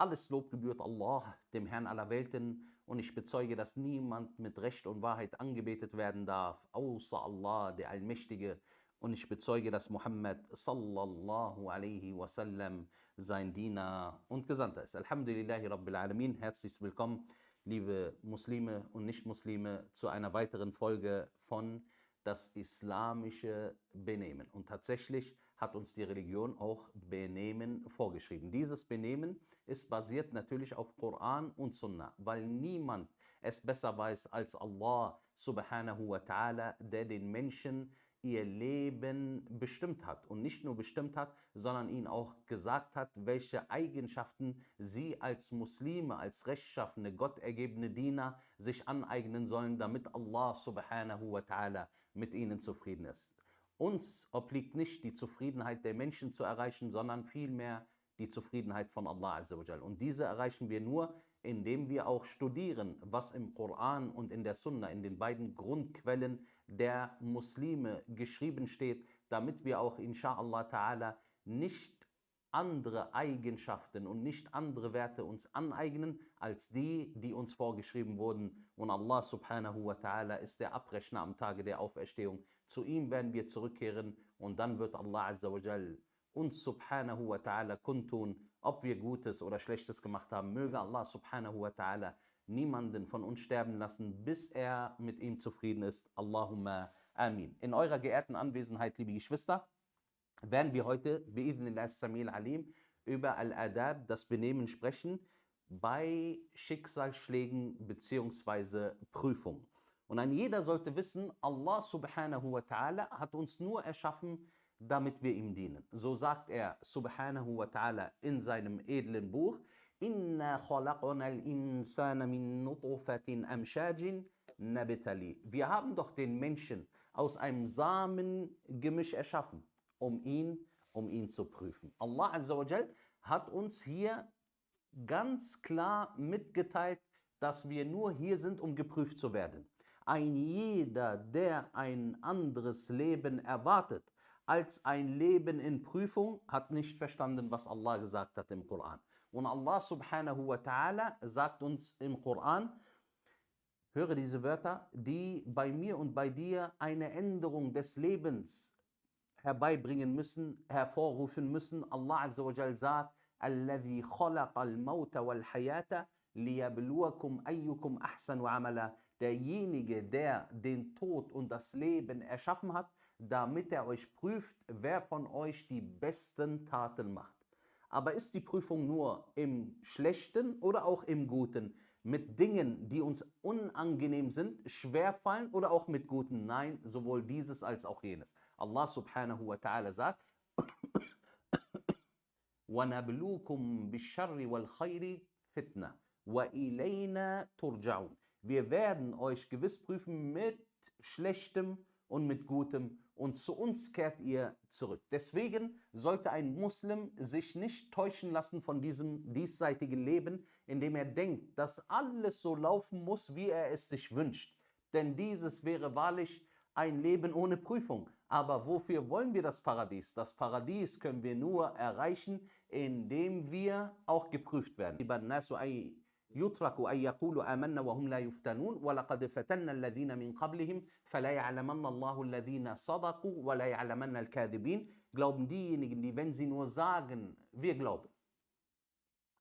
Alles Lob gebührt Allah, dem Herrn aller Welten, und ich bezeuge, dass niemand mit Recht und Wahrheit angebetet werden darf, außer Allah, der Allmächtige. Und ich bezeuge, dass Muhammad sallallahu alaihi wasallam sein Diener und Gesandter ist. Alhamdulillahi Rabbil Alamin. Herzlich willkommen, liebe Muslime und Nichtmuslime, zu einer weiteren Folge von Das islamische Benehmen. Und tatsächlich hat uns die Religion auch Benehmen vorgeschrieben. Dieses Benehmen ist basiert natürlich auf Koran und Sunnah, weil niemand es besser weiß als Allah subhanahu wa ta'ala, der den Menschen ihr Leben bestimmt hat und nicht nur bestimmt hat, sondern ihnen auch gesagt hat, welche Eigenschaften sie als Muslime, als rechtschaffene, gottergebene Diener sich aneignen sollen, damit Allah subhanahu wa ta'ala mit ihnen zufrieden ist. Uns obliegt nicht die Zufriedenheit der Menschen zu erreichen, sondern vielmehr die Zufriedenheit von Allah Und diese erreichen wir nur, indem wir auch studieren, was im Koran und in der Sunna, in den beiden Grundquellen der Muslime geschrieben steht, damit wir auch inshallah ta'ala nicht andere Eigenschaften und nicht andere Werte uns aneignen, als die, die uns vorgeschrieben wurden. Und Allah subhanahu wa ta'ala ist der Abrechner am Tage der Auferstehung. Zu ihm werden wir zurückkehren und dann wird Allah Azza uns subhanahu wa ta'ala kundtun, ob wir Gutes oder Schlechtes gemacht haben. Möge Allah subhanahu wa ta'ala niemanden von uns sterben lassen, bis er mit ihm zufrieden ist. Allahumma amin. In eurer geehrten Anwesenheit, liebe Geschwister, werden wir heute bi'idhnillah samil alim über Al-Adab, das Benehmen sprechen, bei Schicksalsschlägen bzw. Prüfungen. Und ein jeder sollte wissen, Allah subhanahu wa ta'ala hat uns nur erschaffen, damit wir ihm dienen. So sagt er subhanahu wa ta'ala in seinem edlen Buch, Inna khalaqna insana min nutfatin amshajin nabitali. Wir haben doch den Menschen aus einem Samengemisch erschaffen, um ihn, um ihn zu prüfen. Allah Azza hat uns hier ganz klar mitgeteilt, dass wir nur hier sind, um geprüft zu werden ein jeder, der ein anderes Leben erwartet als ein Leben in Prüfung, hat nicht verstanden, was Allah gesagt hat im Koran. Und Allah subhanahu wa ta'ala sagt uns im Koran, höre diese Wörter, die bei mir und bei dir eine Änderung des Lebens herbeibringen müssen, hervorrufen müssen. Allah azza wa jal sagt, الذي خلق الموت والحياة ليبلوكم أيكم أحسن عملا derjenige, der den Tod und das Leben erschaffen hat, damit er euch prüft, wer von euch die besten Taten macht. Aber ist die Prüfung nur im Schlechten oder auch im Guten? Mit Dingen, die uns unangenehm sind, schwerfallen oder auch mit Guten? Nein, sowohl dieses als auch jenes. Allah subhanahu wa ta'ala sagt, وَنَبْلُوكُمْ بِالشَّرِّ وَالْخَيْرِ فِتْنَةً وَإِلَيْنَا تُرْجَعُونَ wir werden euch gewiss prüfen mit Schlechtem und mit Gutem und zu uns kehrt ihr zurück. Deswegen sollte ein Muslim sich nicht täuschen lassen von diesem diesseitigen Leben, indem er denkt, dass alles so laufen muss, wie er es sich wünscht. Denn dieses wäre wahrlich ein Leben ohne Prüfung. Aber wofür wollen wir das Paradies? Das Paradies können wir nur erreichen, indem wir auch geprüft werden. يطلق أن يقولوا آمنا وهم لا يفتنون ولقد فتنا الذين من قبلهم فلا يعلمن الله الذين صدقوا ولا يعلمن الكاذبين glauben diejenigen, die wenn sie nur sagen, wir glauben.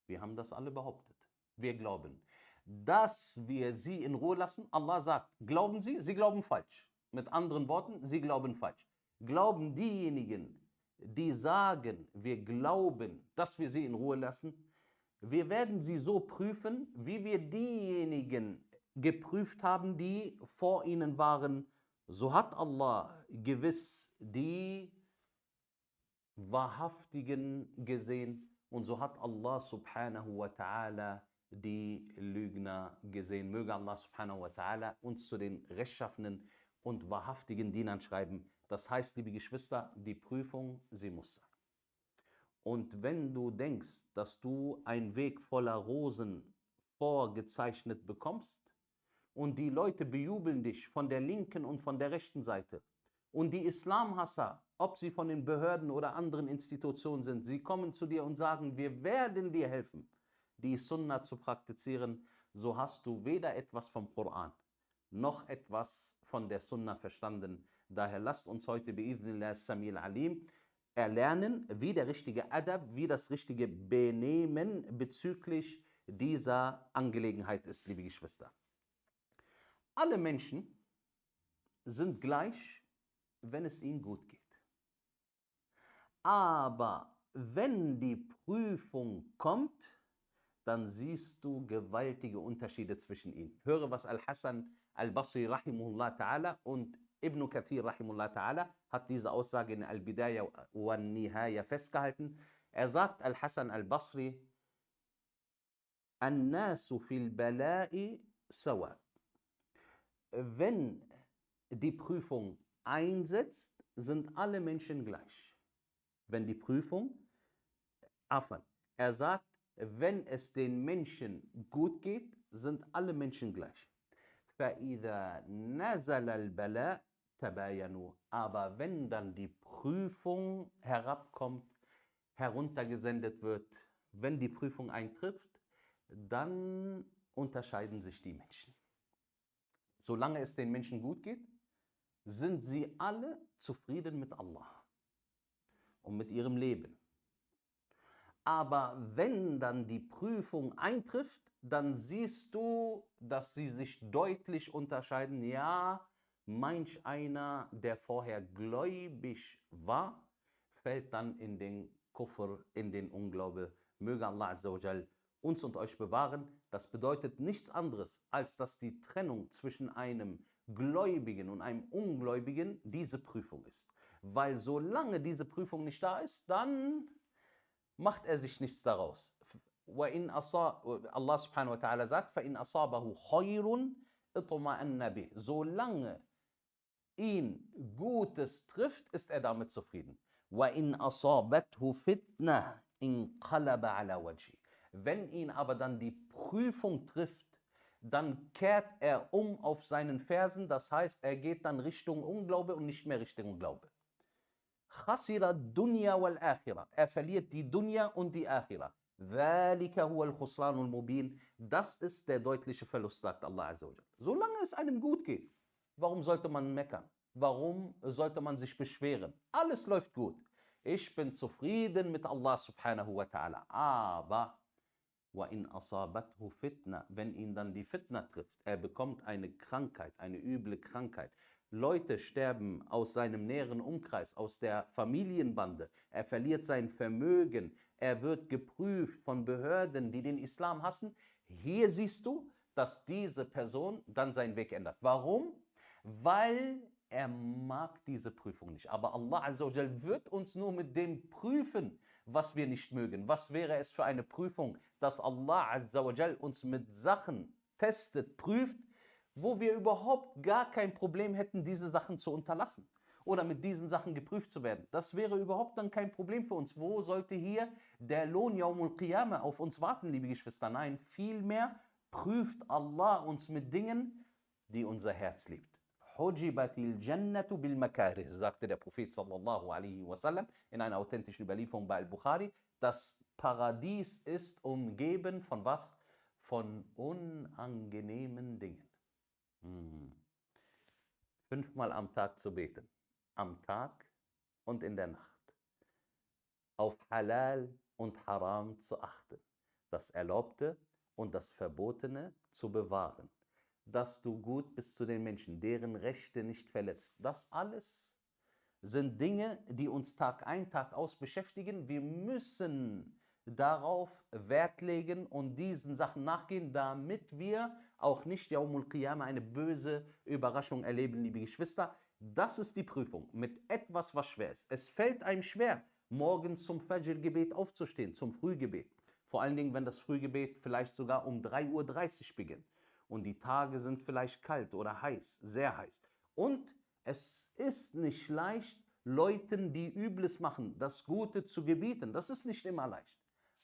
Wir haben das alle behauptet. Wir glauben. Dass wir sie in Ruhe lassen, Allah sagt, glauben sie, sie glauben falsch. Mit anderen Worten, sie glauben falsch. Glauben diejenigen, die sagen, wir glauben, dass wir sie in Ruhe lassen, wir werden sie so prüfen, wie wir diejenigen geprüft haben, die vor ihnen waren. So hat Allah gewiss die Wahrhaftigen gesehen und so hat Allah subhanahu wa ta'ala die Lügner gesehen. Möge Allah subhanahu wa ta'ala uns zu den rechtschaffenen und wahrhaftigen Dienern schreiben. Das heißt, liebe Geschwister, die Prüfung, sie muss sein. Und wenn du denkst, dass du einen Weg voller Rosen vorgezeichnet bekommst und die Leute bejubeln dich von der linken und von der rechten Seite und die Islamhasser, ob sie von den Behörden oder anderen Institutionen sind, sie kommen zu dir und sagen, wir werden dir helfen, die Sunna zu praktizieren, so hast du weder etwas vom Koran noch etwas von der Sunna verstanden. Daher lasst uns heute bei Ibn Samil Alim erlernen, wie der richtige Adab, wie das richtige Benehmen bezüglich dieser Angelegenheit ist, liebe Geschwister. Alle Menschen sind gleich, wenn es ihnen gut geht. Aber wenn die Prüfung kommt, dann siehst du gewaltige Unterschiede zwischen ihnen. Höre, was Al-Hassan al-Basri rahimullah ta'ala und Ibn Kathir rahimullah ta'ala hat diese Aussage in al bidaya wa Nihaya festgehalten. Er sagt Al-Hassan al-Basri, الناس في البلاء سواء. Wenn die Prüfung einsetzt, sind alle Menschen gleich. Wenn die Prüfung, Afan, er sagt, wenn es den Menschen gut geht, sind alle Menschen gleich. فإذا نزل البلاء tabayanu. Aber wenn dann die Prüfung herabkommt, heruntergesendet wird, wenn die Prüfung eintrifft, dann unterscheiden sich die Menschen. Solange es den Menschen gut geht, sind sie alle zufrieden mit Allah und mit ihrem Leben. Aber wenn dann die Prüfung eintrifft, dann siehst du, dass sie sich deutlich unterscheiden. Ja, manch einer, der vorher gläubig war, fällt dann in den Kufr, in den Unglaube. Möge Allah Azzawajal uns und euch bewahren. Das bedeutet nichts anderes, als dass die Trennung zwischen einem Gläubigen und einem Ungläubigen diese Prüfung ist. Weil solange diese Prüfung nicht da ist, dann macht er sich nichts daraus. Allah subhanahu wa ta'ala sagt, فَإِنْ أَصَابَهُ خَيْرٌ اطْمَأَنَّ بِهِ Solange ihn Gutes trifft, ist er damit zufrieden. Wenn ihn aber dann die Prüfung trifft, dann kehrt er um auf seinen Fersen, das heißt, er geht dann Richtung Unglaube und nicht mehr Richtung Glaube. Er verliert die Dunya und die Akhira. Das ist der deutliche Verlust, sagt Allah Solange es einem gut geht. Warum sollte man meckern? Warum sollte man sich beschweren? Alles läuft gut. Ich bin zufrieden mit Allah subhanahu wa ta'ala. Aber وَإِنْ أَصَابَتْهُ fitna, Wenn ihn dann die Fitna trifft, er bekommt eine Krankheit, eine üble Krankheit. Leute sterben aus seinem näheren Umkreis, aus der Familienbande. Er verliert sein Vermögen. Er wird geprüft von Behörden, die den Islam hassen. Hier siehst du, dass diese Person dann seinen Weg ändert. Warum? weil er mag diese Prüfung nicht. Aber Allah Azzawajal wird uns nur mit dem prüfen, was wir nicht mögen. Was wäre es für eine Prüfung, dass Allah Azzawajal uns mit Sachen testet, prüft, wo wir überhaupt gar kein Problem hätten, diese Sachen zu unterlassen oder mit diesen Sachen geprüft zu werden. Das wäre überhaupt dann kein Problem für uns. Wo sollte hier der Lohn Yaumul Qiyamah auf uns warten, liebe Geschwister? Nein, vielmehr prüft Allah uns mit Dingen, die unser Herz liebt. Hujibatil Jannatu bil Makarih, sagte der Prophet sallallahu alaihi wasallam in einer authentischen Überlieferung bei Al-Bukhari. Das Paradies ist umgeben von was? Von unangenehmen Dingen. Hm. Fünfmal am Tag zu beten. Am Tag und in der Nacht. Auf Halal und Haram zu achten. Das Erlaubte und das Verbotene zu bewahren dass du gut bist zu den Menschen, deren Rechte nicht verletzt. Das alles sind Dinge, die uns Tag ein, Tag aus beschäftigen. Wir müssen darauf Wert legen und diesen Sachen nachgehen, damit wir auch nicht Yaumul Qiyamah eine böse Überraschung erleben, liebe Geschwister. Das ist die Prüfung mit etwas, was schwer ist. Es fällt einem schwer, morgens zum Fajr-Gebet aufzustehen, zum Frühgebet. Vor allen Dingen, wenn das Frühgebet vielleicht sogar um 3.30 Uhr beginnt und die Tage sind vielleicht kalt oder heiß, sehr heiß. Und es ist nicht leicht, Leuten, die Übles machen, das Gute zu gebieten. Das ist nicht immer leicht.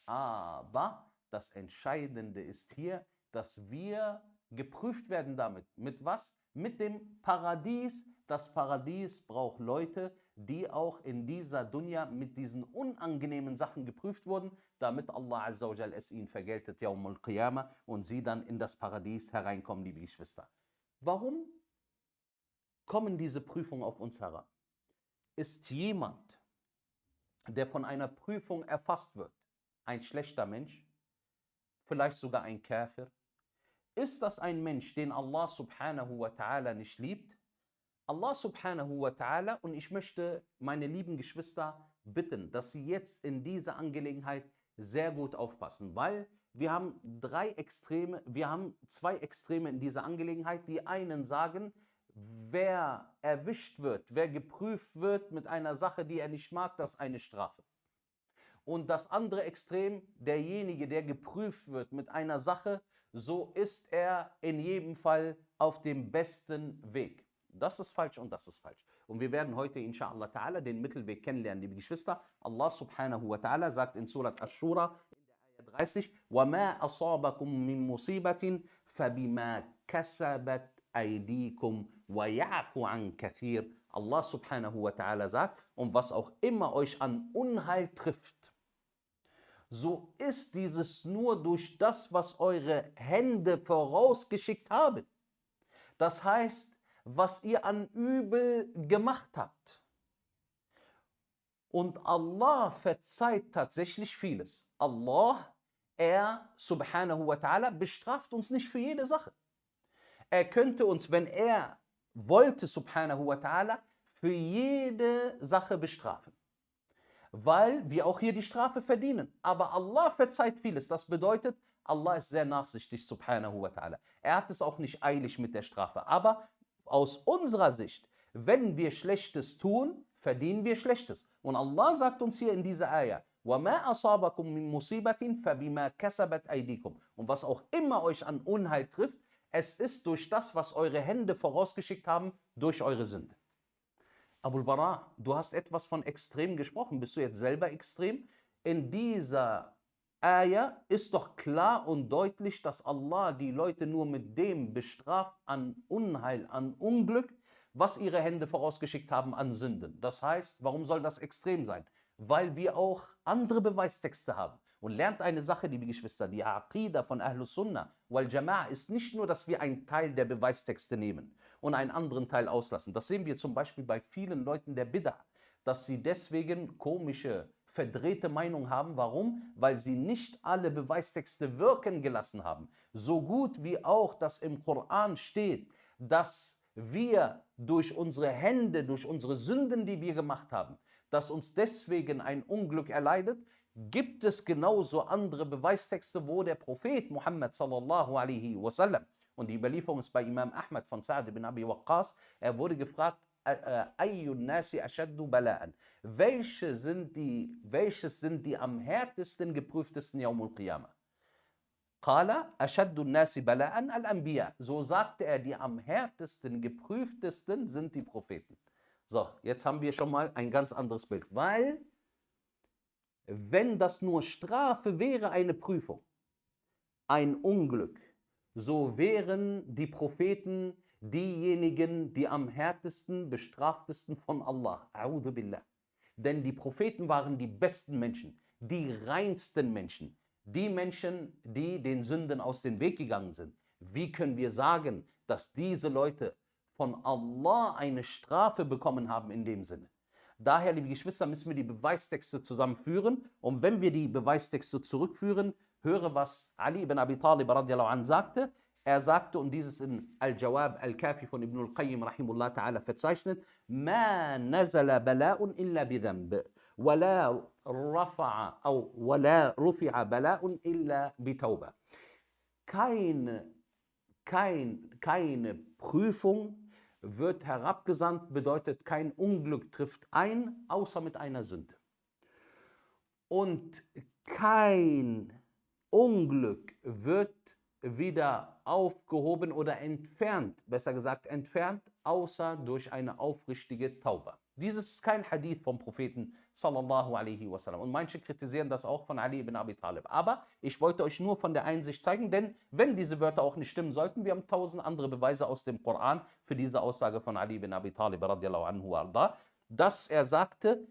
Aber das Entscheidende ist hier, dass wir geprüft werden damit. Mit was? Mit dem Paradies. Das Paradies braucht Leute, die auch in dieser Dunya mit diesen unangenehmen Sachen geprüft wurden, damit Allah Azzawajal es ihnen vergeltet, Yawmul Qiyamah, und sie dann in das Paradies hereinkommen, liebe Geschwister. Warum kommen diese Prüfungen auf uns heran? Ist jemand, der von einer Prüfung erfasst wird, ein schlechter Mensch, vielleicht sogar ein Kafir? Ist das ein Mensch, den Allah subhanahu wa ta'ala nicht liebt? Allah subhanahu wa ta'ala und ich möchte meine lieben Geschwister bitten, dass sie jetzt in dieser Angelegenheit sehr gut aufpassen, weil wir haben drei Extreme, wir haben zwei Extreme in dieser Angelegenheit. Die einen sagen, wer erwischt wird, wer geprüft wird mit einer Sache, die er nicht mag, das ist eine Strafe. Und das andere Extrem, derjenige, der geprüft wird mit einer Sache, so ist er in jedem Fall auf dem besten Weg. Das ist falsch und das ist falsch. Und wir werden heute, inshallah ta'ala, den Mittelweg kennenlernen, liebe Geschwister. Allah subhanahu wa ta'ala sagt in Surat Ashura, in der Ayah 30, وَمَا أَصَابَكُم مِّن مُصِيبَةٍ فَبِمَا كَسَبَتْ أَيْدِيكُمْ وَيَعْفُ عَن كَثِيرٍ Allah subhanahu wa ta'ala sagt, und was auch immer euch an Unheil trifft, so ist dieses nur durch das, was eure Hände vorausgeschickt haben. Das heißt, was ihr an Übel gemacht habt. Und Allah verzeiht tatsächlich vieles. Allah, er subhanahu wa ta'ala, bestraft uns nicht für jede Sache. Er könnte uns, wenn er wollte, subhanahu wa ta'ala, für jede Sache bestrafen. Weil wir auch hier die Strafe verdienen. Aber Allah verzeiht vieles. Das bedeutet, Allah ist sehr nachsichtig, subhanahu wa ta'ala. Er hat es auch nicht eilig mit der Strafe. Aber aus unserer Sicht, wenn wir Schlechtes tun, verdienen wir Schlechtes. Und Allah sagt uns hier in dieser Ayah, وَمَا أَصَابَكُم مِّن مُصِيبَةٍ فَبِمَا كَسَبَتْ أَيْدِيكُم Und was auch immer euch an Unheil trifft, es ist durch das, was eure Hände vorausgeschickt haben, durch eure Sünde. Abul Bara, du hast etwas von extrem gesprochen. Bist du jetzt selber extrem? In dieser Ayah ist doch klar und deutlich, dass Allah die Leute nur mit dem bestraft an Unheil, an Unglück, was ihre Hände vorausgeschickt haben an Sünden. Das heißt, warum soll das extrem sein? Weil wir auch andere Beweistexte haben. Und lernt eine Sache, liebe Geschwister, die Aqidah von Ahlus Sunnah wal Jama'ah ist nicht nur, dass wir einen Teil der Beweistexte nehmen und einen anderen Teil auslassen. Das sehen wir zum Beispiel bei vielen Leuten der Bid'ah, dass sie deswegen komische verdrehte Meinung haben. Warum? Weil sie nicht alle Beweistexte wirken gelassen haben. So gut wie auch, dass im Koran steht, dass wir durch unsere Hände, durch unsere Sünden, die wir gemacht haben, dass uns deswegen ein Unglück erleidet, gibt es genauso andere Beweistexte, wo der Prophet Muhammad sallallahu alaihi wasallam, und die Überlieferung ist bei Imam Ahmad von Sa'd ibn Abi Waqqas, er wurde gefragt, äh, nasi ashaddu welche sind die, welches sind die am härtesten geprüftesten Yawm al-Qiyamah? Qala ashaddu nasi bala'an al-anbiya. So sagte er, die am härtesten geprüftesten sind die Propheten. So, jetzt haben wir schon mal ein ganz anderes Bild, weil wenn das nur Strafe wäre, eine Prüfung, ein Unglück, so wären die Propheten diejenigen, die am härtesten bestraftesten von Allah. A'udhu billah. Denn die Propheten waren die besten Menschen, die reinsten Menschen, die Menschen, die den Sünden aus dem Weg gegangen sind. Wie können wir sagen, dass diese Leute von Allah eine Strafe bekommen haben in dem Sinne? Daher, liebe Geschwister, müssen wir die Beweistexte zusammenführen. Und wenn wir die Beweistexte zurückführen, höre, was Ali ibn Abi Talib an sagte. Er sagte, und dieses in Al-Jawab al-Kafi von Ibn al-Qayyim rahimullah ta'ala verzeichnet, ما نزل بلاء إلا بذنب ولا رفع أو ولا رفع بلاء إلا بتوبة. Keine, kein, keine Prüfung wird herabgesandt, bedeutet kein Unglück trifft ein, außer mit einer Sünde. Und kein Unglück wird wieder aufgehoben oder entfernt, besser gesagt entfernt, außer durch eine aufrichtige Taube. Dieses ist kein Hadith vom Propheten sallallahu alaihi wasallam. Und manche kritisieren das auch von Ali ibn Abi Talib. Aber ich wollte euch nur von der Einsicht zeigen, denn wenn diese Wörter auch nicht stimmen sollten, wir haben tausend andere Beweise aus dem Koran für diese Aussage von Ali ibn Abi Talib radiallahu anhu arda, dass er sagte,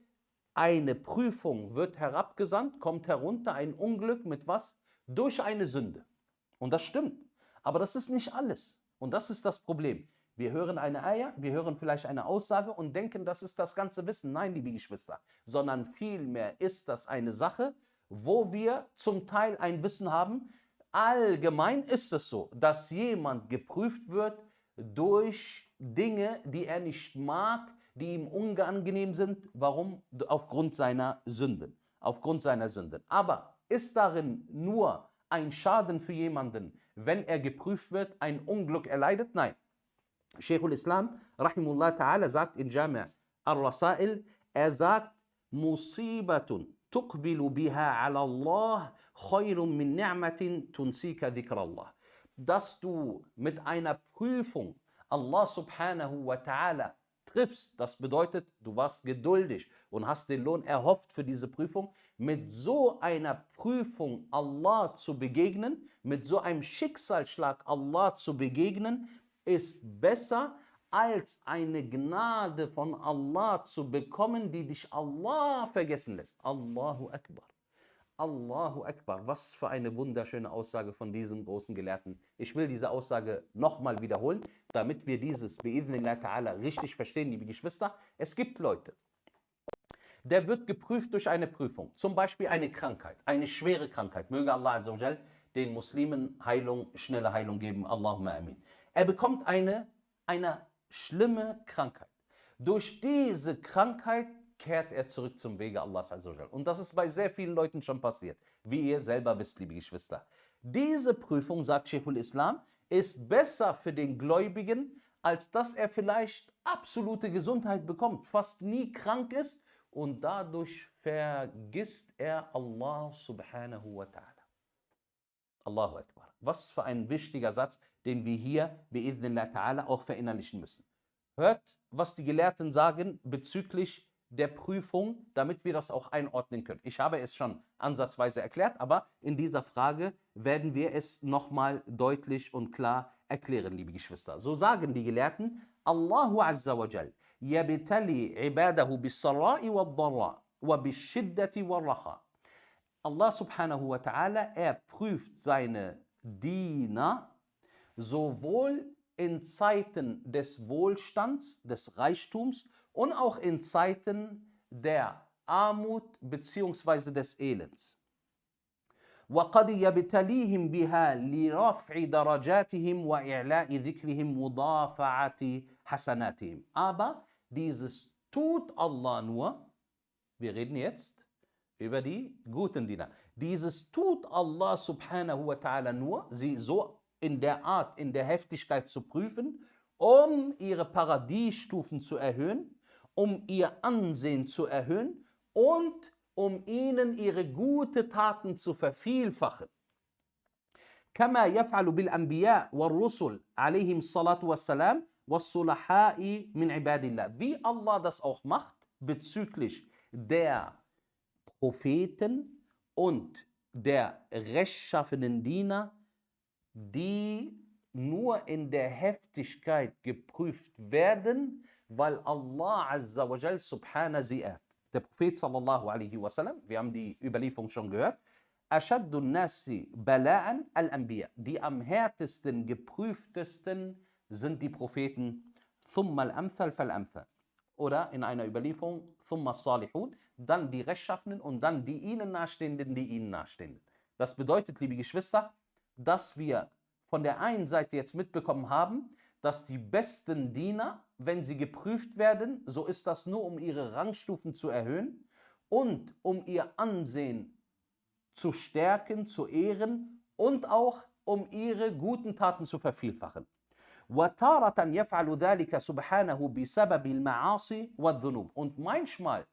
eine Prüfung wird herabgesandt, kommt herunter, ein Unglück mit was? Durch eine Sünde. Und das stimmt. Aber das ist nicht alles. Und das ist das Problem. Wir hören eine Eier, wir hören vielleicht eine Aussage und denken, das ist das ganze Wissen. Nein, liebe Geschwister, sondern vielmehr ist das eine Sache, wo wir zum Teil ein Wissen haben. Allgemein ist es so, dass jemand geprüft wird durch Dinge, die er nicht mag, die ihm unangenehm sind. Warum? Aufgrund seiner Sünden. Aufgrund seiner Sünden. Aber ist darin nur ein Schaden für jemanden, wenn er geprüft wird, ein Unglück erleidet? Nein. Sheikhul Islam, rahimullah ta'ala, sagt in Jami' al-Rasail, er sagt, Musibatun tuqbilu biha ala Allah khayrun min ni'matin tunsika dhikrallah. Dass du mit einer Prüfung Allah subhanahu wa ta'ala triffst, das bedeutet, du warst geduldig und hast den Lohn erhofft für diese Prüfung, mit so einer Prüfung Allah zu begegnen, mit so einem Schicksalsschlag Allah zu begegnen, ist besser als eine Gnade von Allah zu bekommen, die dich Allah vergessen lässt. Allahu Akbar. Allahu Akbar. Was für eine wunderschöne Aussage von diesem großen Gelehrten. Ich will diese Aussage nochmal wiederholen, damit wir dieses Beidnillah Ta'ala richtig verstehen, liebe Geschwister. Es gibt Leute, der wird geprüft durch eine Prüfung. Zum Beispiel eine Krankheit, eine schwere Krankheit. Möge Allah den Muslimen Heilung, schnelle Heilung geben. Allahumma amin. Er bekommt eine, eine schlimme Krankheit. Durch diese Krankheit kehrt er zurück zum Wege Allahs Und das ist bei sehr vielen Leuten schon passiert, wie ihr selber wisst, liebe Geschwister. Diese Prüfung, sagt Sheikhul Islam, ist besser für den Gläubigen, als dass er vielleicht absolute Gesundheit bekommt, fast nie krank ist und dadurch vergisst er Allah subhanahu wa ta'ala. Allahu Akbar. Was für ein wichtiger Satz, den wir hier, bi'idhnillah ta'ala, auch verinnerlichen müssen. Hört, was die Gelehrten sagen bezüglich der Prüfung, damit wir das auch einordnen können. Ich habe es schon ansatzweise erklärt, aber in dieser Frage werden wir es nochmal deutlich und klar erklären, liebe Geschwister. So sagen die Gelehrten, Allahu Azza wa Jal يبتلي عباده بالسراء والضراء وبالشدة والرخاء. Allah subhanahu wa ta'ala, er prüft seine Diener sowohl in Zeiten des Wohlstands, des Reichtums und auch in Zeiten der Armut bzw. des Elends. وقد يبتليهم بها لرفع درجاتهم وإعلاء ذكرهم مضافعة حسناتهم. Aber Dieses tut Allah nur, wir reden jetzt über die guten Diener. Dieses tut Allah subhanahu wa ta'ala nur, sie so in der Art, in der Heftigkeit zu prüfen, um ihre Paradiesstufen zu erhöhen, um ihr Ansehen zu erhöhen und um ihnen ihre gute Taten zu vervielfachen. كما يفعل بالأنبياء والرسل عليهم الصلاة والسلام wie Allah das auch macht bezüglich der Propheten und der rechtschaffenen Diener, die nur in der Heftigkeit geprüft werden, weil Allah Azza wa Jal subhana sie ehrt. Der Prophet sallallahu alaihi wasallam, wir haben die Überlieferung schon gehört, Ashaddu nasi bala'an al die am härtesten, geprüftesten sind die Propheten Thumma al-Amthal fal-Amthal. Oder in einer Überlieferung Thumma salihun dann die Rechtschaffenen und dann die ihnen Nahestehenden, die ihnen Nahestehenden. Das bedeutet, liebe Geschwister, dass wir von der einen Seite jetzt mitbekommen haben, dass die besten Diener, wenn sie geprüft werden, so ist das nur, um ihre Rangstufen zu erhöhen und um ihr Ansehen zu stärken, zu ehren und auch um ihre guten Taten zu vervielfachen. وتارة يفعل ذلك سبحانه بسبب المعاصي والذنوب. Und manchmal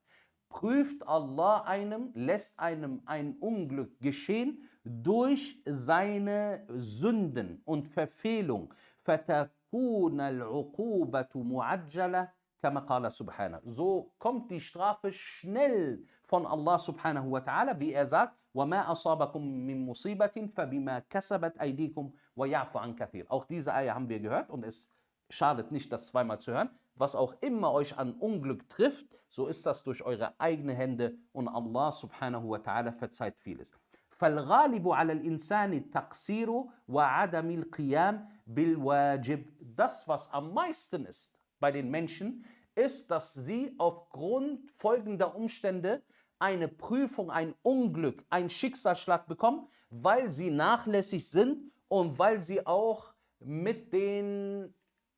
prüft Allah einem, lässt einem ein Unglück geschehen durch seine Sünden und Verfehlung. فتكون العقوبة معجلة كما قال سبحانه. So kommt die Strafe schnell von Allah subhanahu wa ta'ala, wie er sagt, وما أصابكم من مصيبة فبما كسبت أيديكم an kathir. Auch diese Eier haben wir gehört und es schadet nicht, das zweimal zu hören. Was auch immer euch an Unglück trifft, so ist das durch eure eigenen Hände und Allah subhanahu wa ta'ala verzeiht vieles. فالغالب على الإنسان التقصير وعدم القيام بالواجب. Das, was am meisten ist bei den Menschen, ist, dass sie aufgrund folgender Umstände eine Prüfung, ein Unglück, ein Schicksalsschlag bekommen, weil sie nachlässig sind und weil sie auch mit den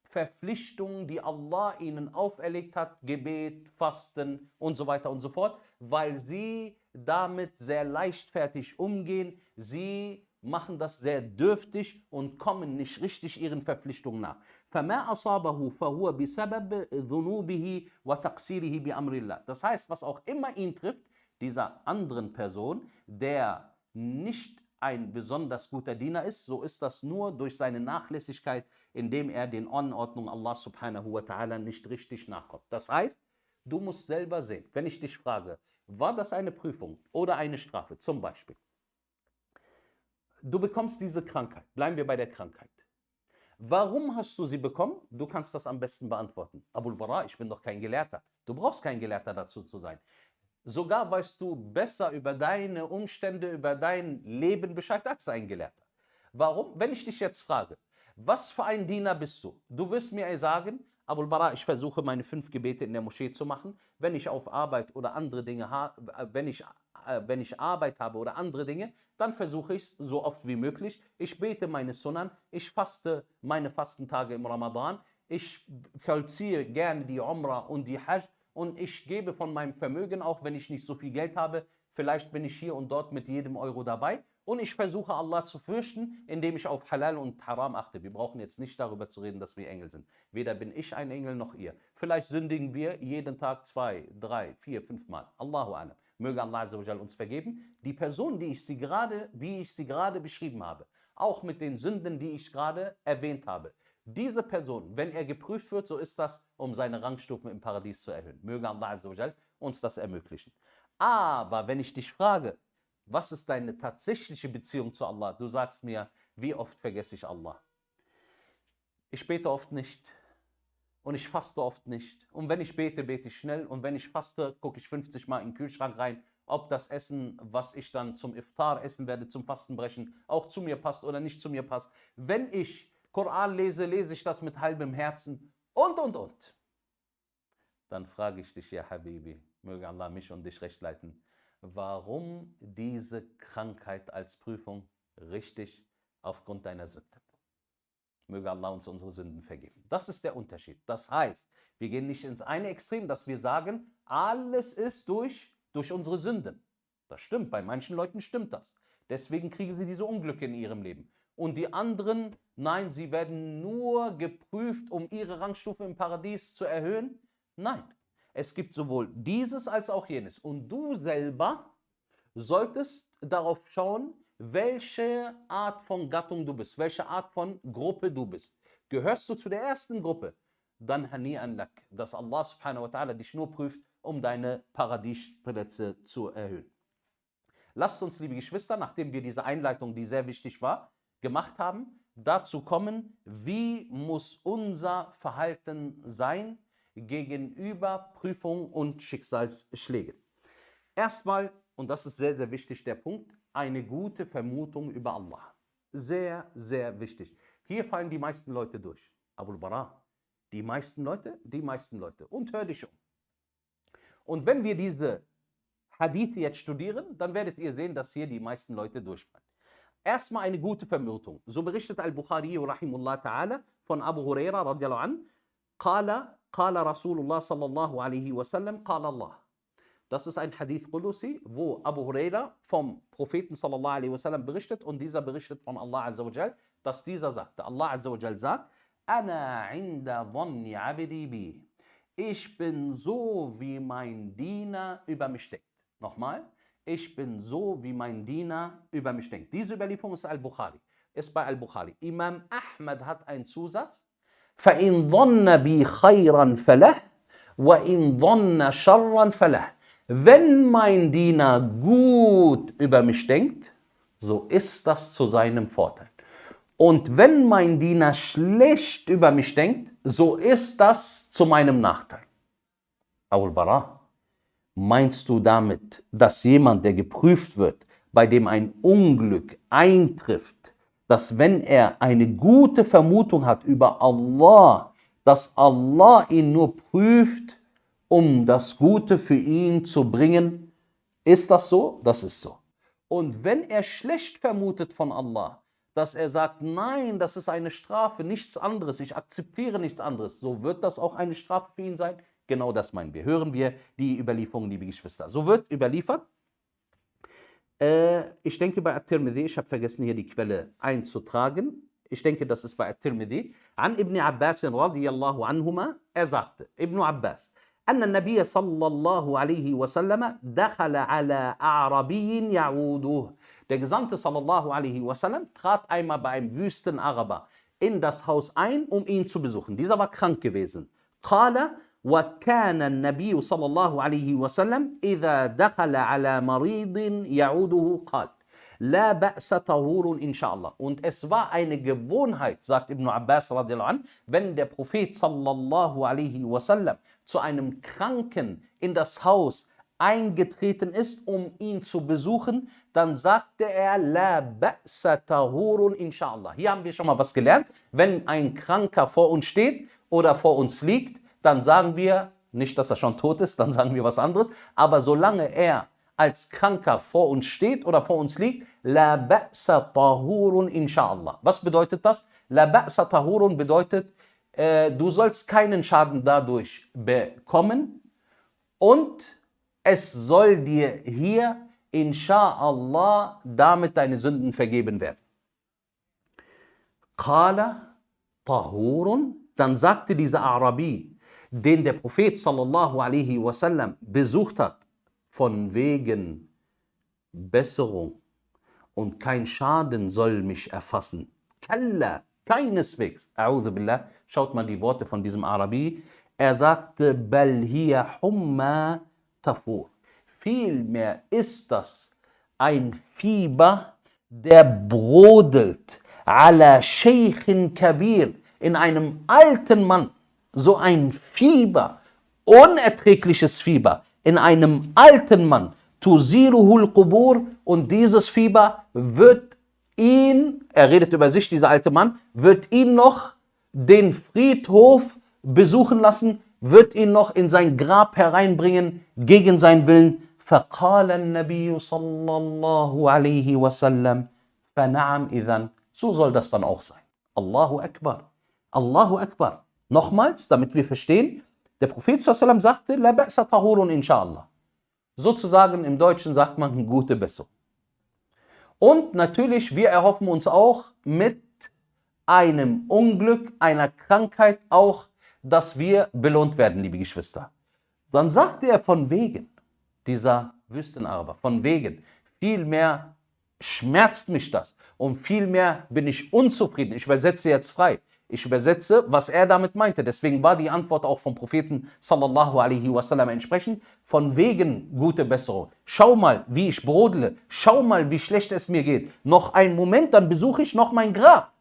Verpflichtungen, die Allah ihnen auferlegt hat, Gebet, Fasten und so weiter und so fort, weil sie damit sehr leichtfertig umgehen, sie machen das sehr dürftig und kommen nicht richtig ihren Verpflichtungen nach. Das heißt, was auch immer ihn trifft, dieser anderen Person, der nicht ein besonders guter Diener ist, so ist das nur durch seine mhm. Nachlässigkeit, indem er den Anordnungen Allah subhanahu wa ta'ala nicht richtig nachkommt. Das heißt, du musst selber sehen, wenn ich dich frage, war das eine Prüfung oder eine Strafe, zum Beispiel, du bekommst diese Krankheit, bleiben wir bei der Krankheit. Warum hast du sie bekommen? Du kannst das am besten beantworten. Abul Bara, ich bin doch kein Gelehrter. Du brauchst kein Gelehrter dazu zu sein. Sogar weißt du besser über deine Umstände, über dein Leben Bescheid als ein Gelehrter. Warum? Wenn ich dich jetzt frage, was für ein Diener bist du? Du wirst mir sagen, Abul Bara, ich versuche meine fünf Gebete in der Moschee zu machen. Wenn ich auf Arbeit oder andere Dinge äh, wenn ich, äh, wenn ich Arbeit habe oder andere Dinge, dann versuche ich es so oft wie möglich. Ich bete meine Sunan, ich faste meine Fastentage im Ramadan, ich vollziehe gerne die Umrah und die Hajj und ich gebe von meinem Vermögen, auch wenn ich nicht so viel Geld habe, vielleicht bin ich hier und dort mit jedem Euro dabei und ich versuche Allah zu fürchten, indem ich auf Halal und Haram achte. Wir brauchen jetzt nicht darüber zu reden, dass wir Engel sind. Weder bin ich ein Engel noch ihr. Vielleicht sündigen wir jeden Tag zwei, drei, vier, fünf Mal. Allahu Anam. Möge Allah uns vergeben. Die Person, die ich sie gerade, wie ich sie gerade beschrieben habe, auch mit den Sünden, die ich gerade erwähnt habe, diese Person, wenn er geprüft wird, so ist das, um seine Rangstufen im Paradies zu erhöhen. Möge Allah uns das ermöglichen. Aber wenn ich dich frage, was ist deine tatsächliche Beziehung zu Allah? Du sagst mir, wie oft vergesse ich Allah? Ich bete oft nicht und ich faste oft nicht. Und wenn ich bete, bete ich schnell. Und wenn ich faste, gucke ich 50 Mal in den Kühlschrank rein, ob das Essen, was ich dann zum Iftar essen werde, zum Fastenbrechen, auch zu mir passt oder nicht zu mir passt. Wenn ich Koran lese, lese ich das mit halbem Herzen und, und, und. Dann frage ich dich, ja Habibi, möge Allah mich und dich recht leiten, warum diese Krankheit als Prüfung richtig aufgrund deiner Sünde? Möge Allah uns unsere Sünden vergeben. Das ist der Unterschied. Das heißt, wir gehen nicht ins eine Extrem, dass wir sagen, alles ist durch, durch unsere Sünden. Das stimmt, bei manchen Leuten stimmt das. Deswegen kriegen sie diese Unglücke in ihrem Leben. Und die anderen, nein, sie werden nur geprüft, um ihre Rangstufe im Paradies zu erhöhen. Nein, es gibt sowohl dieses als auch jenes. Und du selber solltest darauf schauen, welche Art von Gattung du bist, welche Art von Gruppe du bist. Gehörst du zu der ersten Gruppe, dann Hani an Lak, dass Allah subhanahu wa ta'ala dich nur prüft, um deine Paradiesplätze zu erhöhen. Lasst uns, liebe Geschwister, nachdem wir diese Einleitung, die sehr wichtig war, gemacht haben, dazu kommen, wie muss unser Verhalten sein gegenüber Prüfung und Schicksalsschlägen. Erstmal, und das ist sehr, sehr wichtig, der Punkt, eine gute Vermutung über Allah. Sehr, sehr wichtig. Hier fallen die meisten Leute durch. Abul Bara, die meisten Leute, die meisten Leute. Und hör dich um. Und wenn wir diese Hadith jetzt studieren, dann werdet ihr sehen, dass hier die meisten Leute durchfallen. Erstmal eine gute Vermutung. So berichtet Al-Bukhari von Abu Huraira radiallahu an, قال قال رسول الله صلى الله عليه وسلم Das ist ein Hadith Qudsi, wo Abu Huraira vom Propheten sallallahu alaihi wasallam berichtet und dieser berichtet von Allah azza wa dass dieser sagte, Allah azza wa sagt, أنا عند ظن عبدي بي. Ich bin so, wie mein Diener über mich denkt. Nochmal ich bin so, wie mein Diener über mich denkt. Diese Überlieferung ist Al-Bukhari, ist bei Al-Bukhari. Imam Ahmad hat einen Zusatz. فَإِنْ ظَنَّ بِي خَيْرًا فَلَهُ وَإِنْ ظَنَّ شَرًّا فَلَهُ Wenn mein Diener gut über mich denkt, so ist das zu seinem Vorteil. Und wenn mein Diener schlecht über mich denkt, so ist das zu meinem Nachteil. Aul Bara. Meinst du damit, dass jemand, der geprüft wird, bei dem ein Unglück eintrifft, dass wenn er eine gute Vermutung hat über Allah, dass Allah ihn nur prüft, um das Gute für ihn zu bringen? Ist das so? Das ist so. Und wenn er schlecht vermutet von Allah, dass er sagt, nein, das ist eine Strafe, nichts anderes, ich akzeptiere nichts anderes, so wird das auch eine Strafe für ihn sein? Genau das meinen wir. Hören wir die Überlieferung, liebe Geschwister. So wird überliefert. Äh, ich denke bei At-Tirmidhi, ich habe vergessen hier die Quelle einzutragen. Ich denke, das ist bei At-Tirmidhi. An Ibn Abbas radiallahu anhuma, er sagte, Ibn Abbas, أن النبي صلى الله عليه وسلم دخل على أعربي يعوده Der Gesandte sallallahu alaihi wasallam trat einmal bei einem wüsten Araber in das Haus ein, um ihn zu besuchen. Dieser war krank gewesen. قال وكان النبي صلى الله عليه وسلم إذا دخل على مريض يعوده قال لا بأس طهور إن شاء الله und es war eine Gewohnheit sagt Ibn Abbas radiallahu an wenn der Prophet sallallahu alaihi wasallam zu einem Kranken in das Haus eingetreten ist, um ihn zu besuchen, dann sagte er, La ba'sa tahurun inshallah. Hier haben wir schon mal was gelernt. Wenn ein Kranker vor uns steht oder vor uns liegt, dann sagen wir nicht, dass er schon tot ist, dann sagen wir was anderes. Aber solange er als Kranker vor uns steht oder vor uns liegt, la ba'sa tahurun inshallah. Was bedeutet das? La ba'sa tahurun bedeutet, äh, du sollst keinen Schaden dadurch bekommen und es soll dir hier inshallah damit deine Sünden vergeben werden. Qala tahurun, dann sagte dieser Arabi, den der Prophet sallallahu alaihi wasallam besucht hat, von wegen Besserung und kein Schaden soll mich erfassen. Kalla, keineswegs. A'udhu billah. Schaut mal die Worte von diesem Arabi. Er sagte, bal hiya humma tafur. Vielmehr ist das ein Fieber, der brodelt. Ala Sheikhin Kabir. In einem alten Mann so ein Fieber, unerträgliches Fieber in einem alten Mann, tusiruhul qubur und dieses Fieber wird ihn, er redet über sich, dieser alte Mann, wird ihn noch den Friedhof besuchen lassen, wird ihn noch in sein Grab hereinbringen, gegen seinen Willen. فقال النبي صلى الله عليه وسلم فنعم إذن so soll das dann auch sein. Allahu Akbar. Allahu Akbar. Nochmals, damit wir verstehen, der Prophet sallam sagte, La ba'sa tahurun inshallah. Sozusagen im Deutschen sagt man gute Besserung. Und natürlich, wir erhoffen uns auch mit einem Unglück, einer Krankheit auch, dass wir belohnt werden, liebe Geschwister. Dann sagte er von wegen, dieser Wüstenaraber, von wegen, vielmehr schmerzt mich das und vielmehr bin ich unzufrieden. Ich übersetze jetzt frei. Ich übersetze, was er damit meinte. Deswegen war die Antwort auch vom Propheten sallallahu alaihi wasallam entsprechend, von wegen gute Besserung. Schau mal, wie ich brodle. Schau mal, wie schlecht es mir geht. Noch einen Moment, dann besuche ich noch mein Grab.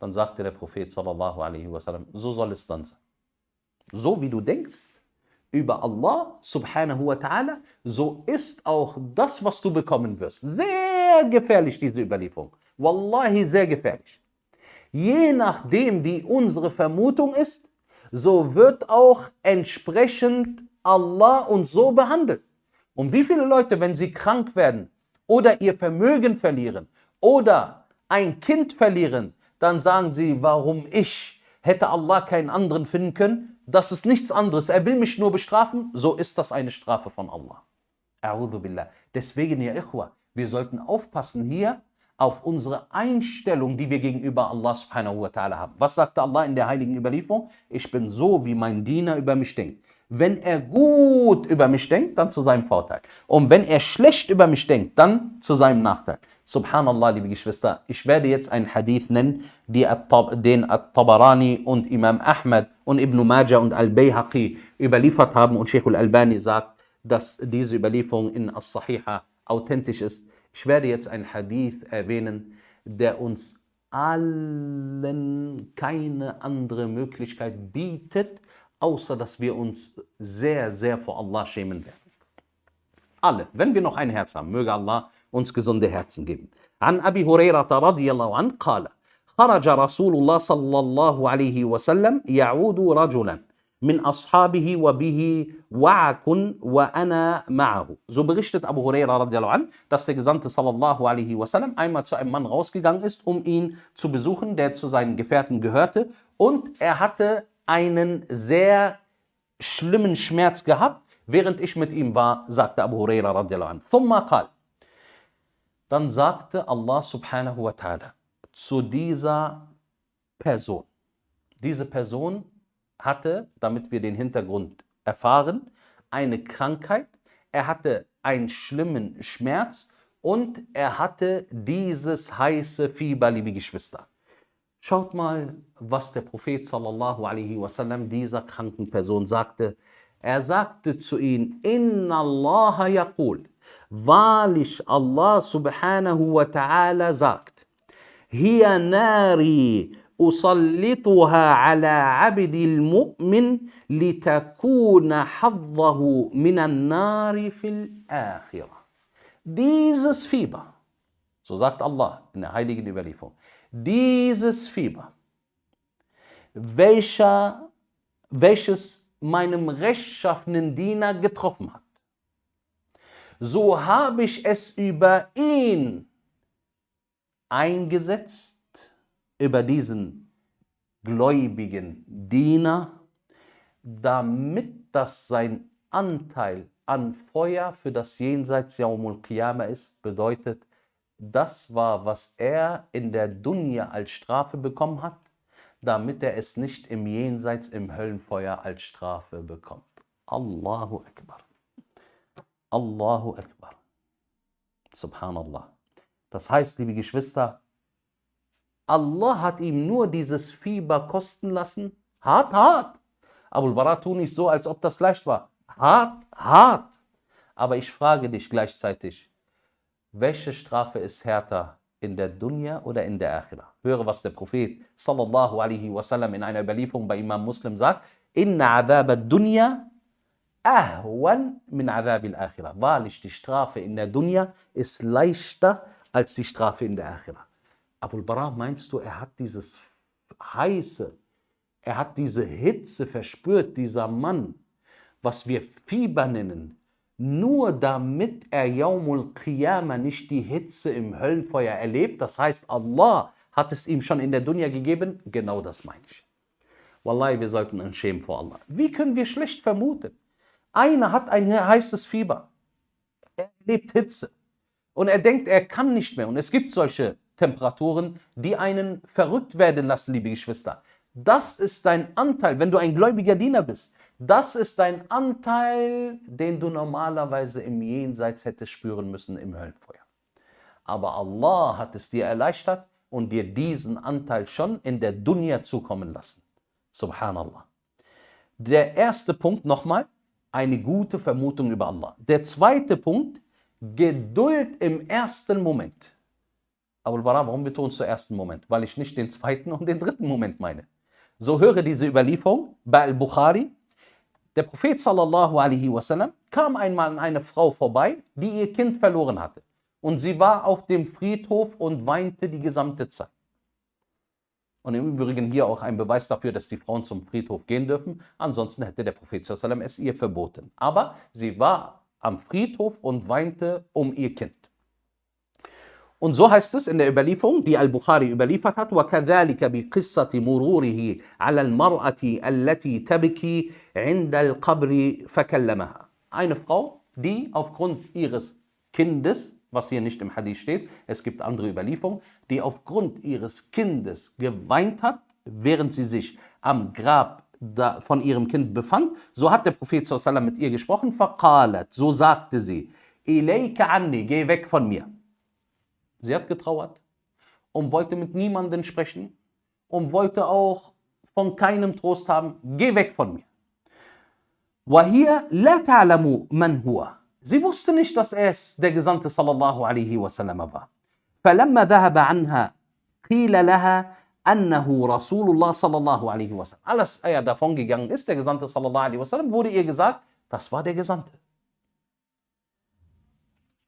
Dann sagte der Prophet sallallahu alaihi wasallam, so soll es dann sein. So wie du denkst über Allah subhanahu wa ta'ala, so ist auch das, was du bekommen wirst. Sehr gefährlich, diese Überlieferung. Wallahi, sehr gefährlich. Je nachdem, wie unsere Vermutung ist, so wird auch entsprechend Allah uns so behandelt. Und wie viele Leute, wenn sie krank werden oder ihr Vermögen verlieren oder ein Kind verlieren, dann sagen sie, warum ich? Hätte Allah keinen anderen finden können? Das ist nichts anderes. Er will mich nur bestrafen. So ist das eine Strafe von Allah. A'udhu billah. Deswegen, ihr Ikhwa, wir sollten aufpassen hier, auf unsere Einstellung, die wir gegenüber Allah subhanahu wa ta'ala haben. Was sagte Allah in der heiligen Überlieferung? Ich bin so, wie mein Diener über mich denkt. Wenn er gut über mich denkt, dann zu seinem Vorteil. Und wenn er schlecht über mich denkt, dann zu seinem Nachteil. Subhanallah, liebe Geschwister, ich werde jetzt einen Hadith nennen, den At-Tabarani und Imam Ahmad und Ibn Majah und Al-Bayhaqi überliefert haben. Und Sheikh Al-Albani sagt, dass diese Überlieferung in As-Sahiha authentisch ist. Ich werde jetzt einen Hadith erwähnen, der uns allen keine andere Möglichkeit bietet, außer dass wir uns sehr, sehr vor Allah schämen werden. Alle, wenn wir noch ein Herz haben, möge Allah uns gesunde Herzen geben. An Abi Hurairah radiallahu an, قال خرج رسول الله صلى الله عليه وسلم يعود رجلا min ashabihi wa bihi wa'akun wa ana ma'ahu. So berichtet Abu Huraira radiallahu an, dass der Gesandte sallallahu alaihi wasallam einmal zu einem Mann rausgegangen ist, um ihn zu besuchen, der zu seinen Gefährten gehörte. Und er hatte einen sehr schlimmen Schmerz gehabt, während ich mit ihm war, sagte Abu Huraira radiallahu an. Thumma qal. Dann sagte Allah subhanahu wa ta'ala zu dieser Person, diese Person hatte, damit wir den Hintergrund erfahren, eine Krankheit, er hatte einen schlimmen Schmerz und er hatte dieses heiße Fieber, liebe Geschwister. Schaut mal, was der Prophet sallallahu alaihi wasallam dieser kranken Person sagte. Er sagte zu ihm, Inna Allah yaqul, wahrlich Allah subhanahu wa ta'ala sagt, Hier nari أسلطها على عبد المؤمن لتكون حظه من النار في الآخرة. Dieses Fieber, so sagt Allah in der heiligen Überlieferung, dieses Fieber, welcher, welches meinem rechtschaffenen Diener getroffen hat, so habe ich es über ihn eingesetzt über diesen gläubigen Diener, damit das sein Anteil an Feuer für das Jenseits Yaumul Qiyama ist, bedeutet, das war, was er in der Dunya als Strafe bekommen hat, damit er es nicht im Jenseits, im Höllenfeuer als Strafe bekommt. Allahu Akbar. Allahu Akbar. Subhanallah. Das heißt, liebe Geschwister, Allah hat ihm nur dieses Fieber kosten lassen. Hart, hart. Abul Bara tu nicht so, als ob das leicht war. Hart, hart. Aber ich frage dich gleichzeitig, welche Strafe ist härter? in der Dunya oder in der Akhira. Höre, was der Prophet sallallahu alaihi wasallam in einer Überlieferung bei Imam Muslim sagt: Inna adab dunya ahwan min adab al-akhira. Wahrlich, die Strafe in der Dunya ist leichter als die Strafe in der Akhira. Abul Bara, meinst du, er hat dieses heiße, er hat diese Hitze verspürt, dieser Mann, was wir Fieber nennen, nur damit er Yaumul Qiyamah nicht die Hitze im Höllenfeuer erlebt. Das heißt, Allah hat es ihm schon in der Dunya gegeben. Genau das meine ich. Wallahi, wir sollten uns schämen vor Allah. Wie können wir schlecht vermuten? Einer hat ein heißes Fieber. Er erlebt Hitze. Und er denkt, er kann nicht mehr. Und es gibt solche Temperaturen, die einen verrückt werden lassen, liebe Geschwister. Das ist dein Anteil, wenn du ein gläubiger Diener bist. Das ist dein Anteil, den du normalerweise im Jenseits hättest spüren müssen im Höllenfeuer. Aber Allah hat es dir erleichtert und dir diesen Anteil schon in der Dunya zukommen lassen. Subhanallah. Der erste Punkt nochmal, eine gute Vermutung über Allah. Der zweite Punkt, Geduld im ersten Moment. Abul Bara, warum betonst du ersten Moment? Weil ich nicht den zweiten und den dritten Moment meine. So höre diese Überlieferung bei Al-Bukhari. Der Prophet sallallahu alaihi wasallam kam einmal an eine Frau vorbei, die ihr Kind verloren hatte. Und sie war auf dem Friedhof und weinte die gesamte Zeit. Und im Übrigen hier auch ein Beweis dafür, dass die Frauen zum Friedhof gehen dürfen. Ansonsten hätte der Prophet sallallahu alaihi wasallam es ihr verboten. Aber sie war am Friedhof und weinte um ihr Kind. Und so heißt es in der Überlieferung, die Al-Bukhari überliefert hat, وَكَذَلِكَ بِقِصَّةِ مُرُورِهِ عَلَى الْمَرْأَةِ الَّتِي تَبْكِي عِنْدَ الْقَبْرِ فَكَلَّمَهَا Eine Frau, die aufgrund ihres Kindes, was hier nicht im Hadith steht, es gibt andere Überlieferungen, die aufgrund ihres Kindes geweint hat, während sie sich am Grab von ihrem Kind befand. So hat der Prophet mit ihr gesprochen, فَقَالَتْ So sagte sie, إِلَيْكَ عَنِّي Geh weg von mir. Sie hat getrauert und wollte mit niemandem sprechen und wollte auch von keinem Trost haben. Geh weg von mir. وَهِيَ لَا تَعْلَمُ مَنْ هُوَ Sie wusste nicht, dass es der Gesandte sallallahu alaihi wasallam war. فَلَمَّا ذَهَبَ عَنْهَا قِيلَ لَهَا annahu Rasulullah sallallahu alaihi wasallam. alles er davon gegangen ist, der Gesandte sallallahu alaihi wasallam, wurde ihr gesagt, das war der Gesandte.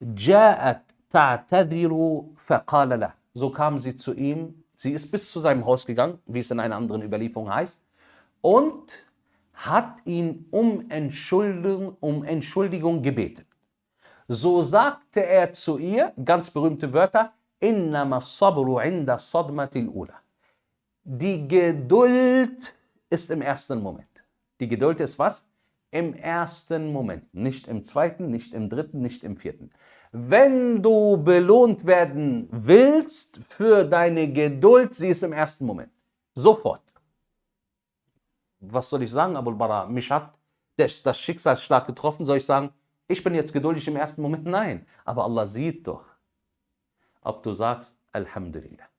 جاءت so kam sie zu ihm. Sie ist bis zu seinem Haus gegangen, wie es in einer anderen Überlieferung heißt, und hat ihn um Entschuldigung, um Entschuldigung gebetet. So sagte er zu ihr, ganz berühmte Wörter, Die Geduld ist im ersten Moment. Die Geduld ist was? Im ersten Moment. Nicht im zweiten, nicht im dritten, nicht im vierten. Wenn du belohnt werden willst für deine Geduld, sie ist im ersten Moment. Sofort. Was soll ich sagen, Abul Bara? Mich hat das Schicksalsschlag getroffen. Soll ich sagen, ich bin jetzt geduldig im ersten Moment? Nein. Aber Allah sieht doch, ob du sagst, Alhamdulillah.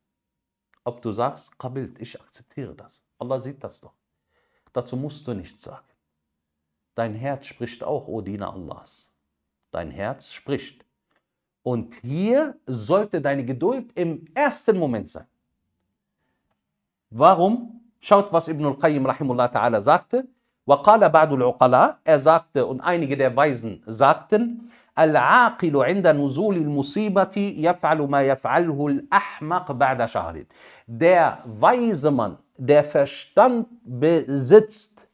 Ob du sagst, Qabilt, ich akzeptiere das. Allah sieht das doch. Dazu musst du nichts sagen. Dein Herz spricht auch, O Diener Allahs. Dein Herz spricht. Und hier sollte deine Geduld im ersten Moment sein. Warum? Schaut, was Ibn al-Qayyim rahimullah ta'ala sagte. وقال بعض العقلاء, er sagte und einige der Weisen sagten, العاقل عند نزول المصيبة يفعل ما يفعله الأحمق بعد شهر. Der weise Mann, der Verstand besitzt,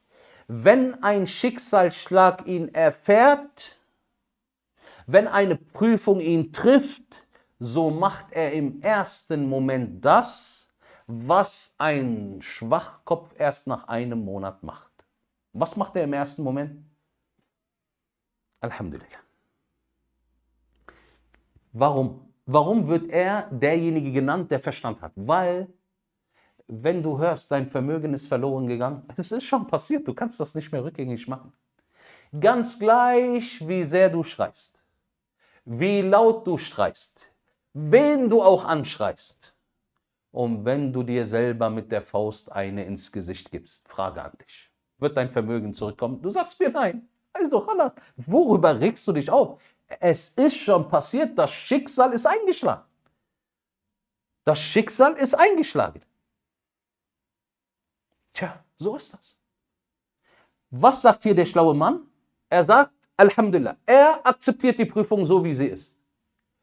wenn ein Schicksalsschlag ihn erfährt, wenn eine Prüfung ihn trifft, so macht er im ersten Moment das, was ein Schwachkopf erst nach einem Monat macht. Was macht er im ersten Moment? Alhamdulillah. Warum? Warum wird er derjenige genannt, der Verstand hat? Weil, wenn du hörst, dein Vermögen ist verloren gegangen, es ist schon passiert, du kannst das nicht mehr rückgängig machen. Ganz gleich, wie sehr du schreist wie laut du schreist, wen du auch anschreist und wenn du dir selber mit der Faust eine ins Gesicht gibst. Frage an dich. Wird dein Vermögen zurückkommen? Du sagst mir nein. Also, Hanna, worüber regst du dich auf? Es ist schon passiert, das Schicksal ist eingeschlagen. Das Schicksal ist eingeschlagen. Tja, so ist das. Was sagt hier der schlaue Mann? Er sagt, Alhamdulillah, er akzeptiert die Prüfung so, wie sie ist.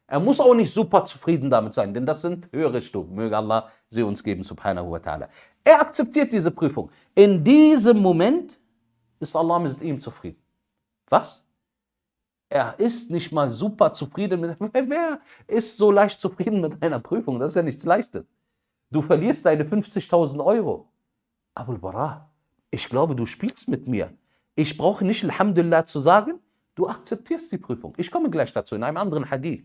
Er muss auch nicht super zufrieden damit sein, denn das sind höhere Stufen. Möge Allah sie uns geben, subhanahu wa ta'ala. Er akzeptiert diese Prüfung. In diesem Moment ist Allah mit ihm zufrieden. Was? Er ist nicht mal super zufrieden mit. Wer ist so leicht zufrieden mit einer Prüfung? Das ist ja nichts Leichtes. Du verlierst deine 50.000 Euro. Abul Bara, ich glaube, du spielst mit mir. Ich brauche nicht Alhamdulillah zu sagen, du akzeptierst die Prüfung. Ich komme gleich dazu in einem anderen Hadith.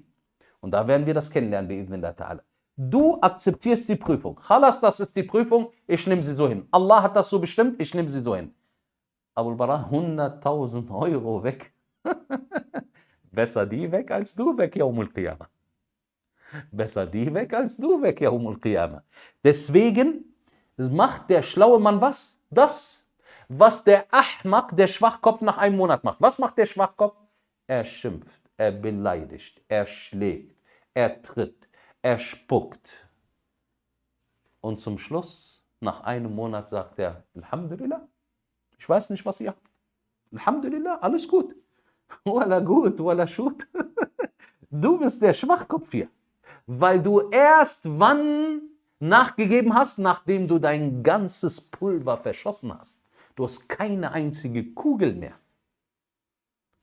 Und da werden wir das kennenlernen, bi'idhnillah ta'ala. Du akzeptierst die Prüfung. Khalas, das ist die Prüfung, ich nehme sie so hin. Allah hat das so bestimmt, ich nehme sie so hin. Abu Bara, 100.000 Euro weg. Besser die weg als du weg, Yawmul Qiyamah. Besser die weg als du weg, Yawmul Qiyamah. Deswegen macht der schlaue Mann was? Das was der Ahmak, der Schwachkopf, nach einem Monat macht. Was macht der Schwachkopf? Er schimpft, er beleidigt, er schlägt, er tritt, er spuckt. Und zum Schluss, nach einem Monat, sagt er, Alhamdulillah, ich weiß nicht, was ihr habt. Alhamdulillah, alles gut. Walla gut, walla schut. Du bist der Schwachkopf hier. Weil du erst wann nachgegeben hast, nachdem du dein ganzes Pulver verschossen hast. Du hast keine einzige Kugel mehr.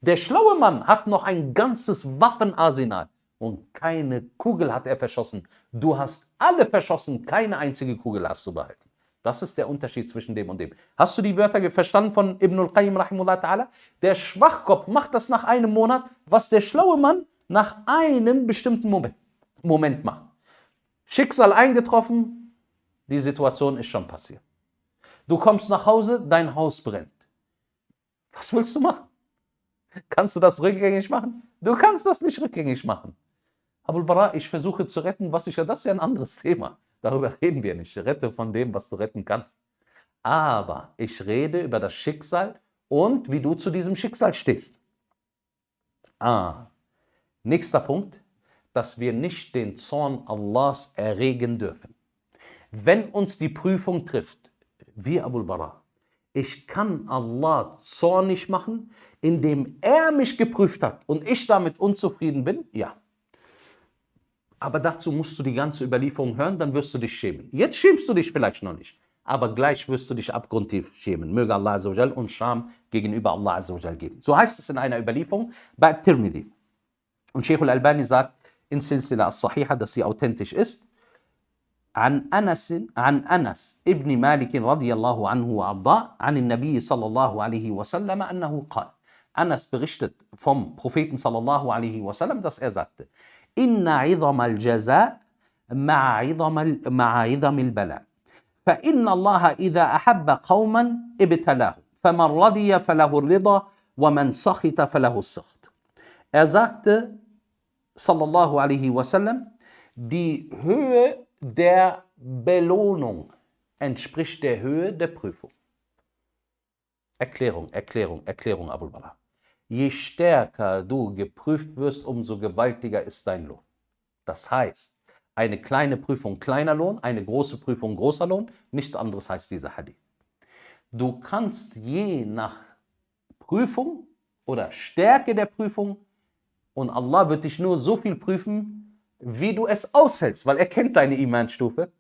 Der schlaue Mann hat noch ein ganzes Waffenarsenal und keine Kugel hat er verschossen. Du hast alle verschossen, keine einzige Kugel hast du behalten. Das ist der Unterschied zwischen dem und dem. Hast du die Wörter verstanden von Ibn al-Qayyim rahimullah ta'ala? Der Schwachkopf macht das nach einem Monat, was der schlaue Mann nach einem bestimmten Moment, Moment macht. Schicksal eingetroffen, die Situation ist schon passiert. Du kommst nach Hause, dein Haus brennt. Was willst du machen? Kannst du das rückgängig machen? Du kannst das nicht rückgängig machen. Abul Bara, ich versuche zu retten, was ich ja, das ist ja ein anderes Thema. Darüber reden wir nicht. Rette von dem, was du retten kannst. Aber ich rede über das Schicksal und wie du zu diesem Schicksal stehst. Ah, nächster Punkt, dass wir nicht den Zorn Allahs erregen dürfen. Wenn uns die Prüfung trifft, wie Abu Bara. Ich kann Allah zornig machen, indem er mich geprüft hat und ich damit unzufrieden bin? Ja. Aber dazu musst du die ganze Überlieferung hören, dann wirst du dich schämen. Jetzt schämst du dich vielleicht noch nicht, aber gleich wirst du dich abgrundtief schämen. Möge Allah Azzawajal uns Scham gegenüber Allah Azzawajal geben. So heißt es in einer Überlieferung bei Tirmidhi. Und Sheikh al-Albani sagt in Silsila al-Sahiha, dass sie authentisch ist. عن انس عن انس ابن مالك رضي الله عنه وارضاه عن النبي صلى الله عليه وسلم انه قال انس بغشت فم بروفيتن صلى الله عليه وسلم دس er ان عظم الجزاء مع عظم مع عظم البلاء فان الله اذا احب قوما ابتلاه فمن رضي فله الرضا ومن سخط فله السخط er صلى الله عليه وسلم die Höhe der Belohnung entspricht der Höhe der Prüfung. Erklärung, Erklärung, Erklärung, Abul Bala. Je stärker du geprüft wirst, umso gewaltiger ist dein Lohn. Das heißt, eine kleine Prüfung kleiner Lohn, eine große Prüfung großer Lohn, nichts anderes heißt dieser Hadith. Du kannst je nach Prüfung oder Stärke der Prüfung und Allah wird dich nur so viel prüfen, wie du es aushältst, weil er kennt deine Imanstufe.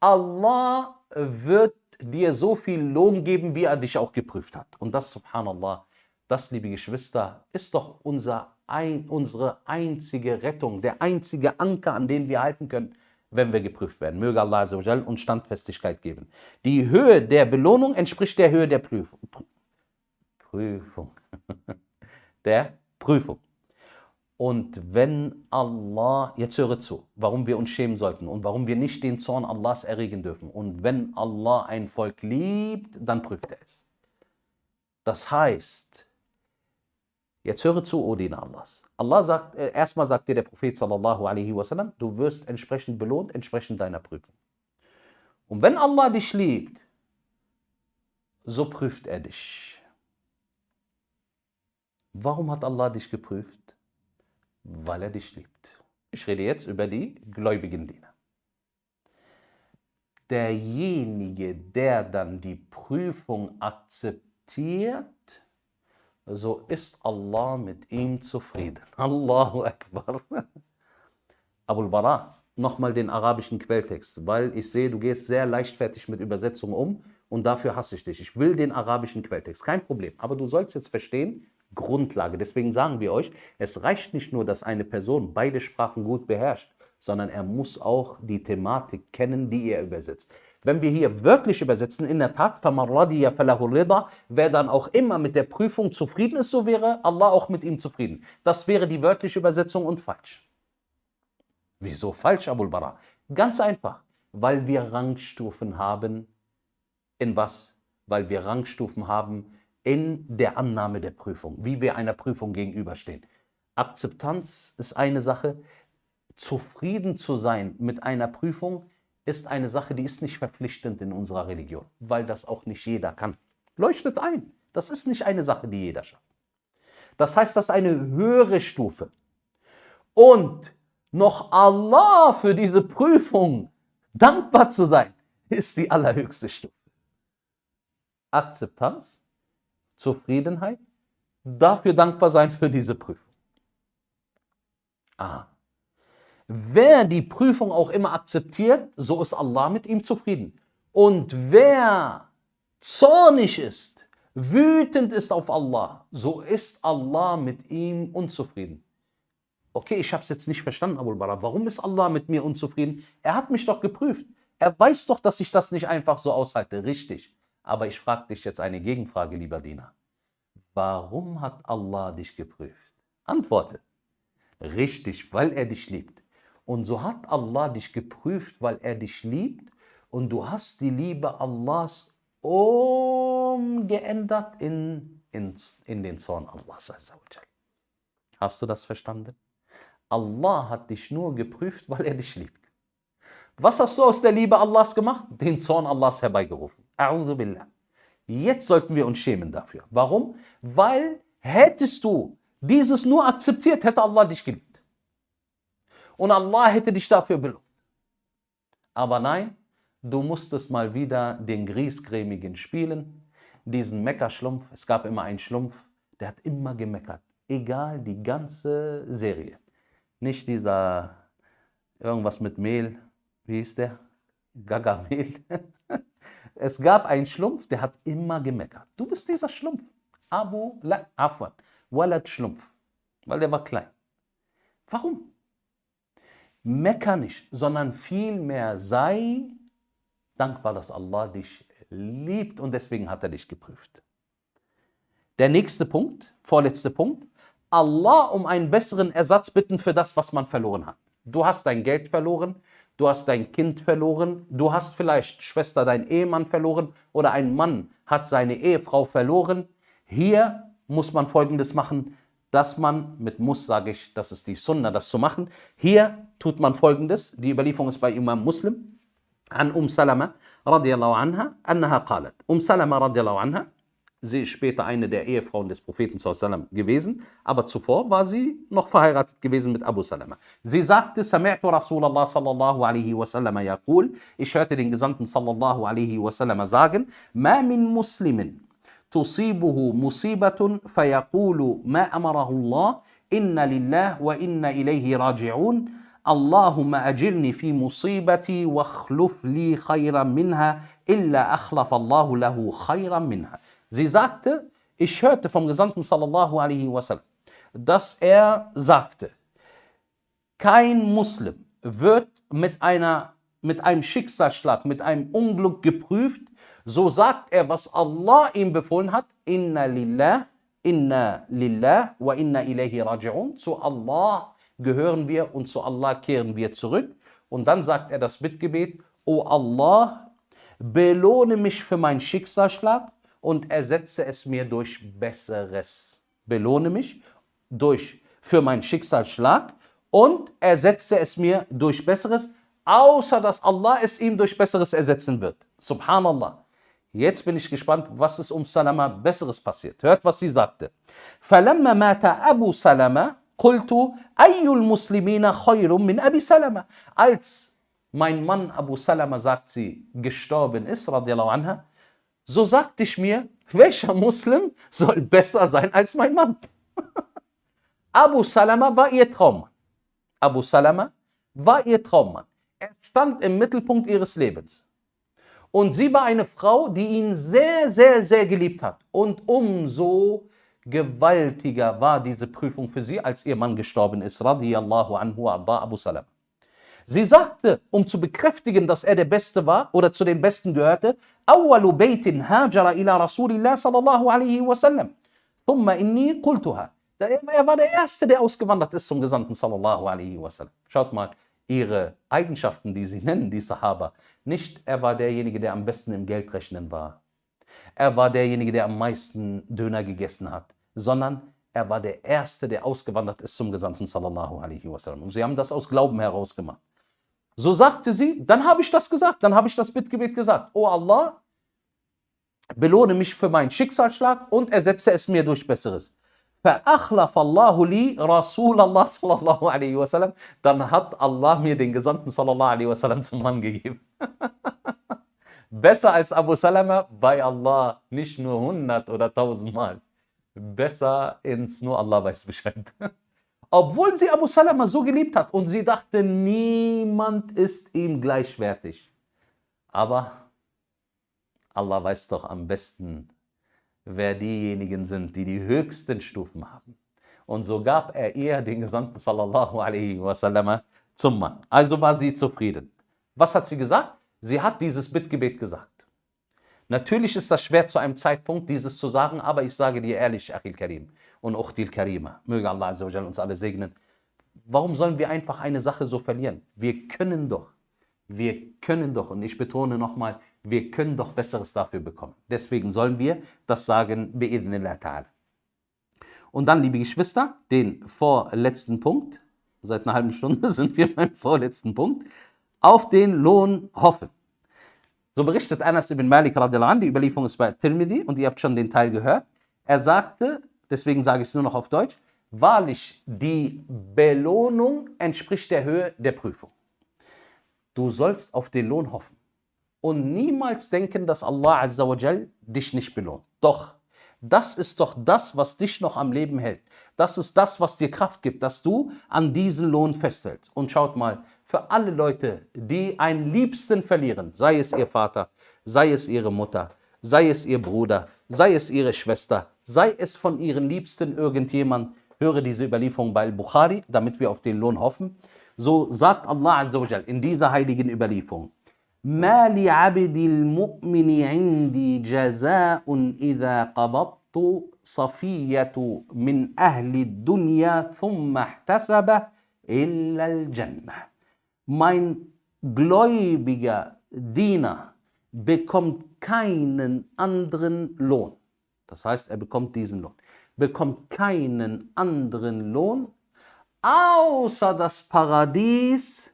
Allah wird dir so viel Lohn geben, wie er dich auch geprüft hat. Und das, subhanallah, das, liebe Geschwister, ist doch unser, ein, unsere einzige Rettung, der einzige Anker, an den wir halten können, wenn wir geprüft werden. Möge Allah uns Standfestigkeit geben. Die Höhe der Belohnung entspricht der Höhe der Prüfung. Prüfung. der Prüfung. Und wenn Allah, jetzt höre zu, warum wir uns schämen sollten und warum wir nicht den Zorn Allahs erregen dürfen. Und wenn Allah ein Volk liebt, dann prüft er es. Das heißt, jetzt höre zu, O Diener Allahs. Allah sagt, äh, erstmal sagt dir der Prophet sallallahu alaihi wasallam, du wirst entsprechend belohnt, entsprechend deiner Prüfung. Und wenn Allah dich liebt, so prüft er dich. Warum hat Allah dich geprüft? weil er dich liebt. Ich rede jetzt über die gläubigen Diener. Derjenige, der dann die Prüfung akzeptiert, so ist Allah mit ihm zufrieden. Allahu Akbar. Abul Bara, nochmal den arabischen Quelltext, weil ich sehe, du gehst sehr leichtfertig mit Übersetzungen um und dafür hasse ich dich. Ich will den arabischen Quelltext, kein Problem. Aber du sollst jetzt verstehen, Grundlage. Deswegen sagen wir euch, es reicht nicht nur, dass eine Person beide Sprachen gut beherrscht, sondern er muss auch die Thematik kennen, die er übersetzt. Wenn wir hier wörtlich übersetzen, in der Tat, wer dann auch immer mit der Prüfung zufrieden ist, so wäre Allah auch mit ihm zufrieden. Das wäre die wörtliche Übersetzung und falsch. Wieso falsch, Abul Bara? Ganz einfach, weil wir Rangstufen haben. In was? Weil wir Rangstufen haben in der Annahme der Prüfung, wie wir einer Prüfung gegenüberstehen. Akzeptanz ist eine Sache, zufrieden zu sein mit einer Prüfung ist eine Sache, die ist nicht verpflichtend in unserer Religion, weil das auch nicht jeder kann. Leuchtet ein, das ist nicht eine Sache, die jeder schafft. Das heißt, das ist eine höhere Stufe. Und noch Allah für diese Prüfung dankbar zu sein, ist die allerhöchste Stufe. Akzeptanz Zufriedenheit, dafür dankbar sein für diese Prüfung. Ah. Wer die Prüfung auch immer akzeptiert, so ist Allah mit ihm zufrieden. Und wer zornig ist, wütend ist auf Allah, so ist Allah mit ihm unzufrieden. Okay, ich habe es jetzt nicht verstanden, Abul Bara. Warum ist Allah mit mir unzufrieden? Er hat mich doch geprüft. Er weiß doch, dass ich das nicht einfach so aushalte. Richtig. Aber ich frage dich jetzt eine Gegenfrage, lieber Diener. Warum hat Allah dich geprüft? Antworte. Richtig, weil er dich liebt. Und so hat Allah dich geprüft, weil er dich liebt. Und du hast die Liebe Allahs umgeändert in, in, in den Zorn Allahs. Hast du das verstanden? Allah hat dich nur geprüft, weil er dich liebt. Was hast du aus der Liebe Allahs gemacht? Den Zorn Allahs herbeigerufen. Jetzt sollten wir uns schämen dafür. Warum? Weil hättest du dieses nur akzeptiert, hätte Allah dich geliebt. Und Allah hätte dich dafür belohnt. Aber nein, du musstest mal wieder den Griesgrämigen spielen, diesen Meckerschlumpf. Es gab immer einen Schlumpf, der hat immer gemeckert. Egal, die ganze Serie. Nicht dieser irgendwas mit Mehl, wie ist der? Gagamehl. Es gab einen Schlumpf, der hat immer gemeckert. Du bist dieser Schlumpf. Abu la, Afwan. Walad Schlumpf. Weil der war klein. Warum? Mecker nicht, sondern vielmehr sei dankbar, dass Allah dich liebt und deswegen hat er dich geprüft. Der nächste Punkt, vorletzte Punkt, Allah um einen besseren Ersatz bitten für das, was man verloren hat. Du hast dein Geld verloren, du hast dein Kind verloren, du hast vielleicht Schwester deinen Ehemann verloren oder ein Mann hat seine Ehefrau verloren. Hier muss man Folgendes machen, dass man, mit muss sage ich, das ist die Sunna, das zu machen. Hier tut man Folgendes, die Überlieferung ist bei Imam Muslim, an Um Salama radiallahu anha, annaha qalat. Um Salama radiallahu anha, sie ist später eine der Ehefrauen des Propheten sallam, gewesen, aber zuvor war sie noch verheiratet gewesen mit Abu Salama. Sie sagte, Sami'tu Rasulallah sallallahu alaihi wasallam yaqul, ich hörte den Gesandten sallallahu alaihi wasallam sagen, ma min muslimin tusibuhu musibatun fayaqulu ma amarahu Allah, inna lillah wa inna ilayhi raji'un, اللهم أجرني في مصيبتي واخلف لي خيرا منها إلا أخلف الله له خيرا منها Sie sagte, ich hörte vom Gesandten sallallahu alaihi wasallam, dass er sagte, kein Muslim wird mit, einer, mit einem Schicksalsschlag, mit einem Unglück geprüft, so sagt er, was Allah ihm befohlen hat, inna lillah, inna lillah wa inna ilayhi raji'un, zu Allah gehören wir und zu Allah kehren wir zurück. Und dann sagt er das Bittgebet, O Allah, belohne mich für meinen Schicksalsschlag und ersetze es mir durch Besseres. Belohne mich durch, für meinen Schicksalsschlag und ersetze es mir durch Besseres, außer dass Allah es ihm durch Besseres ersetzen wird. Subhanallah. Jetzt bin ich gespannt, was es um Salama Besseres passiert. Hört, was sie sagte. فَلَمَّا مَاتَ أَبُو سَلَمَةَ قُلْتُ أَيُّ الْمُسْلِمِينَ خَيْرٌ مِنْ أَبِي سَلَمَةَ Als mein Mann Abu Salama, sagt sie, gestorben ist, radiallahu anha, so sagte ich mir, welcher Muslim soll besser sein als mein Mann? Abu Salama war ihr Traummann. Abu Salama war ihr Traummann. Er stand im Mittelpunkt ihres Lebens. Und sie war eine Frau, die ihn sehr, sehr, sehr geliebt hat. Und umso gewaltiger war diese Prüfung für sie, als ihr Mann gestorben ist, radiallahu anhu, Abu Salama. Sie sagte, um zu bekräftigen, dass er der Beste war oder zu den Besten gehörte, أول بيت هاجر إلى رسول الله صلى الله عليه وسلم ثم إني قلتها Er war der Erste, der ausgewandert ist zum Gesandten sallallahu alaihi wasallam. Schaut mal, ihre Eigenschaften, die sie nennen, die Sahaba. Nicht, er war derjenige, der am besten im Geldrechnen war. Er war derjenige, der am meisten Döner gegessen hat. Sondern er war der Erste, der ausgewandert ist zum Gesandten sallallahu alaihi wasallam. Und sie haben das aus Glauben herausgemacht. So sagte sie, dann habe ich das gesagt, dann habe ich das Bittgebet gesagt. O Allah, belohne mich für meinen Schicksalsschlag und ersetze es mir durch Besseres. Dann hat Allah mir den Gesandten wasallam zum Mann gegeben. Besser als Abu Salama bei Allah, nicht nur 100 oder 1000 Mal. Besser ins nur Allah weiß Bescheid. obwohl sie Abu Salama so geliebt hat und sie dachte, niemand ist ihm gleichwertig. Aber Allah weiß doch am besten, wer diejenigen sind, die die höchsten Stufen haben. Und so gab er ihr den Gesandten sallallahu alaihi wasallam zum Mann. Also war sie zufrieden. Was hat sie gesagt? Sie hat dieses Bittgebet gesagt. Natürlich ist das schwer zu einem Zeitpunkt, dieses zu sagen, aber ich sage dir ehrlich, Achil Karim, und Uchtil karima Möge Allah Azza uns alle segnen. Warum sollen wir einfach eine Sache so verlieren? Wir können doch, wir können doch, und ich betone nochmal, wir können doch Besseres dafür bekommen. Deswegen sollen wir das sagen, bi'idhnillah ta'ala. Und dann, liebe Geschwister, den vorletzten Punkt, seit einer halben Stunde sind wir beim vorletzten Punkt, auf den Lohn hoffen. So berichtet Anas ibn Malik, radiallahu an, die Überlieferung ist bei Tirmidhi und ihr habt schon den Teil gehört. Er sagte, deswegen sage ich es nur noch auf Deutsch. Wahrlich, die Belohnung entspricht der Höhe der Prüfung. Du sollst auf den Lohn hoffen und niemals denken, dass Allah Azzawajal dich nicht belohnt. Doch, das ist doch das, was dich noch am Leben hält. Das ist das, was dir Kraft gibt, dass du an diesen Lohn festhältst. Und schaut mal, für alle Leute, die einen Liebsten verlieren, sei es ihr Vater, sei es ihre Mutter, sei es ihr Bruder, sei es ihre Schwester, sei es von ihren Liebsten irgendjemand, höre diese Überlieferung bei Al-Bukhari, damit wir auf den Lohn hoffen. So sagt Allah Azzawajal in dieser heiligen Überlieferung, ما لعبد المؤمن عندي جزاء إذا قبضت صفية من أهل الدنيا ثم احتسبه إلا الجنة. Mein gläubiger Diener bekommt keinen anderen Lohn. Das heißt, er bekommt diesen Lohn. Bekommt keinen anderen Lohn, außer das Paradies,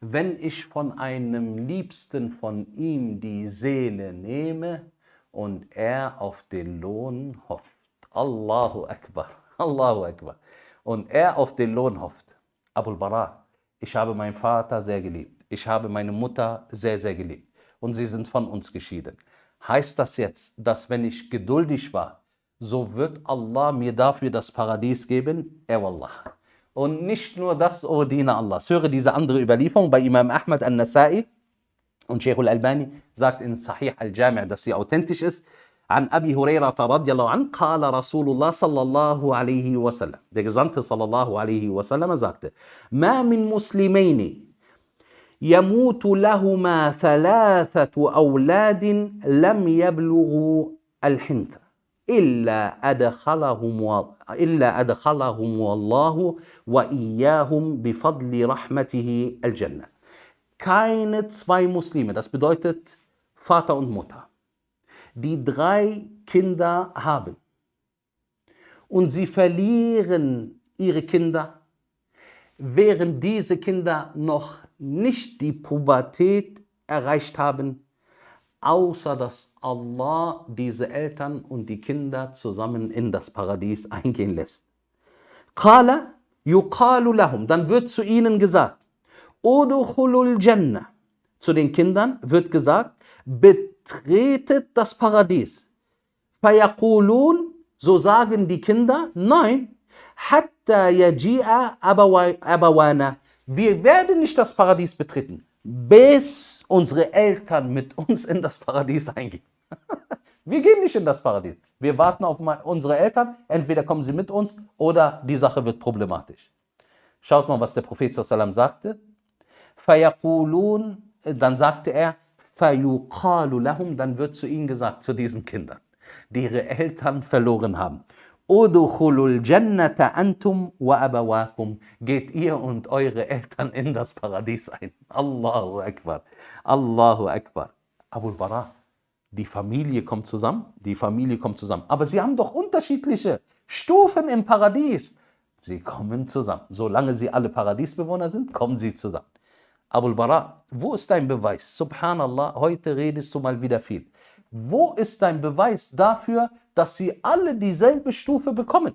wenn ich von einem Liebsten von ihm die Seele nehme und er auf den Lohn hofft. Allahu Akbar, Allahu Akbar. Und er auf den Lohn hofft. Abul Bara, ich habe meinen Vater sehr geliebt. Ich habe meine Mutter sehr, sehr geliebt und sie sind von uns geschieden. Heißt das jetzt, dass wenn ich geduldig war, so wird Allah mir dafür das Paradies geben? Ewallah. Und nicht nur das, O oh Diener Allahs. Höre diese andere Überlieferung bei Imam Ahmad al-Nasai und Sheikh al-Albani sagt in Sahih al-Jami', dass sie authentisch ist. An Abi Hurairah radiallahu an, qala Rasulullah sallallahu alaihi wasallam. Der Gesandte sallallahu alaihi wasallam sagte, Ma min muslimaini يموت لهما ثلاثة أولاد لم يبلغوا الحنث إلا أدخلهم و... إلا أدخلهم والله وإياهم بفضل رحمته الجنة. Keine zwei Muslime, das bedeutet Vater und Mutter, die drei Kinder haben und sie verlieren ihre Kinder, während diese Kinder noch nicht die Pubertät erreicht haben, außer dass Allah diese Eltern und die Kinder zusammen in das Paradies eingehen lässt. Qala yuqalu lahum, dann wird zu ihnen gesagt, udkhulul jannah. Zu den Kindern wird gesagt, betretet das Paradies. Fayaqulun, so sagen die Kinder, nein, hatta yaji'a abawana, wir werden nicht das Paradies betreten, bis unsere Eltern mit uns in das Paradies eingehen. Wir gehen nicht in das Paradies. Wir warten auf unsere Eltern. Entweder kommen sie mit uns oder die Sache wird problematisch. Schaut mal, was der Prophet sallam sagte. Dann sagte er, dann wird zu ihnen gesagt, zu diesen Kindern, die ihre Eltern verloren haben. Udkhulul jannata antum wa abawakum. Geht ihr und eure Eltern in das Paradies ein. Allahu Akbar. Allahu Akbar. Abu Bara. Die Familie kommt zusammen. Die Familie kommt zusammen. Aber sie haben doch unterschiedliche Stufen im Paradies. Sie kommen zusammen. Solange sie alle Paradiesbewohner sind, kommen sie zusammen. Abu Bara, wo ist dein Beweis? Subhanallah, heute redest du mal wieder viel wo ist dein Beweis dafür, dass sie alle dieselbe Stufe bekommen?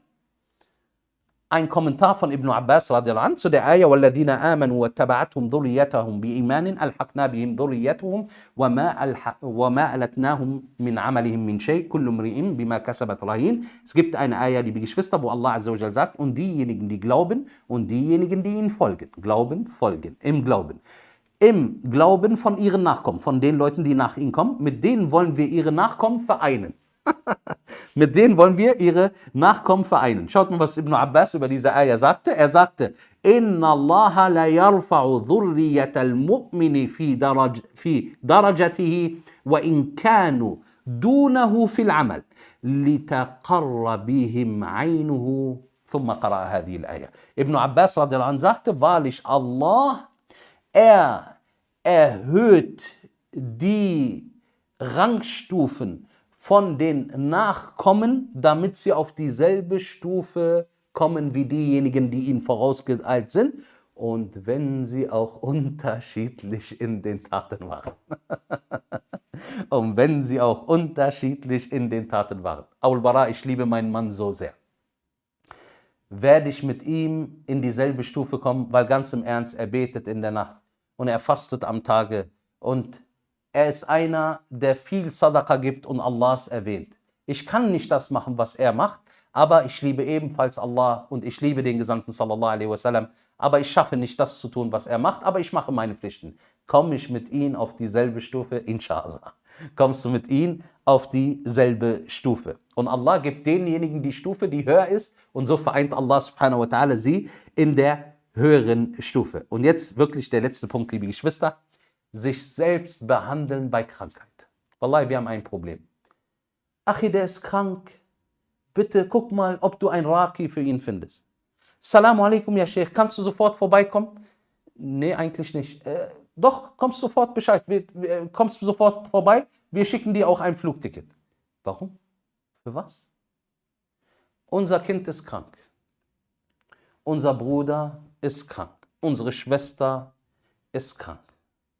Ein Kommentar von Ibn Abbas an, zu der Ayah وَالَّذِينَ آمَنُوا وَاتَّبَعَتْهُمْ ذُرِّيَّتَهُمْ بِإِيمَانٍ أَلْحَقْنَا بِهِمْ ذُرِّيَّتَهُمْ وَمَا أَلَتْنَاهُمْ مِنْ عَمَلِهِمْ مِنْ شَيْءٍ كُلُّ امْرِئٍ بِمَا كَسَبَتْ رَهِينٌ Es gibt eine Ayah, liebe Geschwister, wo Allah Azza wa sagt, und diejenigen, die glauben und diejenigen, die ihnen folgen. Glauben, folgen, im Glauben. im Glauben von ihren Nachkommen, von den Leuten, die nach ihnen kommen. Mit denen wollen wir ihre Nachkommen vereinen. Mit denen wollen wir ihre Nachkommen vereinen. Schaut mal, was Ibn Abbas über diese Eier sagte. Er sagte, Inna Allah la yarfa'u dhurriyat al-mu'mini fi, daraj, fi darajatihi wa in kanu dunahu fil amal litaqarra bihim aynuhu ثم قرأ هذه الآية ابن عباس رضي الله عنه sagte wahrlich Allah Er erhöht die Rangstufen von den Nachkommen, damit sie auf dieselbe Stufe kommen wie diejenigen, die ihm vorausgeeilt sind. Und wenn sie auch unterschiedlich in den Taten waren. Und wenn sie auch unterschiedlich in den Taten waren. Aul-Bara, ich liebe meinen Mann so sehr. Werde ich mit ihm in dieselbe Stufe kommen, weil ganz im Ernst, er betet in der Nacht und er fastet am Tage. Und er ist einer, der viel Sadaqa gibt und Allahs erwähnt. Ich kann nicht das machen, was er macht, aber ich liebe ebenfalls Allah und ich liebe den Gesandten sallallahu alaihi wasallam. Aber ich schaffe nicht das zu tun, was er macht, aber ich mache meine Pflichten. Komme ich mit ihm auf dieselbe Stufe, inshallah. Kommst du mit ihm auf dieselbe Stufe. Und Allah gibt denjenigen die Stufe, die höher ist. Und so vereint Allah subhanahu wa ta'ala sie in der höheren Stufe. Und jetzt wirklich der letzte Punkt, liebe Geschwister. Sich selbst behandeln bei Krankheit. Wallahi, wir haben ein Problem. Ach, der ist krank. Bitte guck mal, ob du ein Raki für ihn findest. Salamu alaikum, ja Sheikh. Kannst du sofort vorbeikommen? Nee, eigentlich nicht. Äh, doch, kommst sofort Bescheid. Wir, wir, kommst sofort vorbei. Wir schicken dir auch ein Flugticket. Warum? Für was? Unser Kind ist krank. Unser Bruder ist krank. Unsere Schwester ist krank.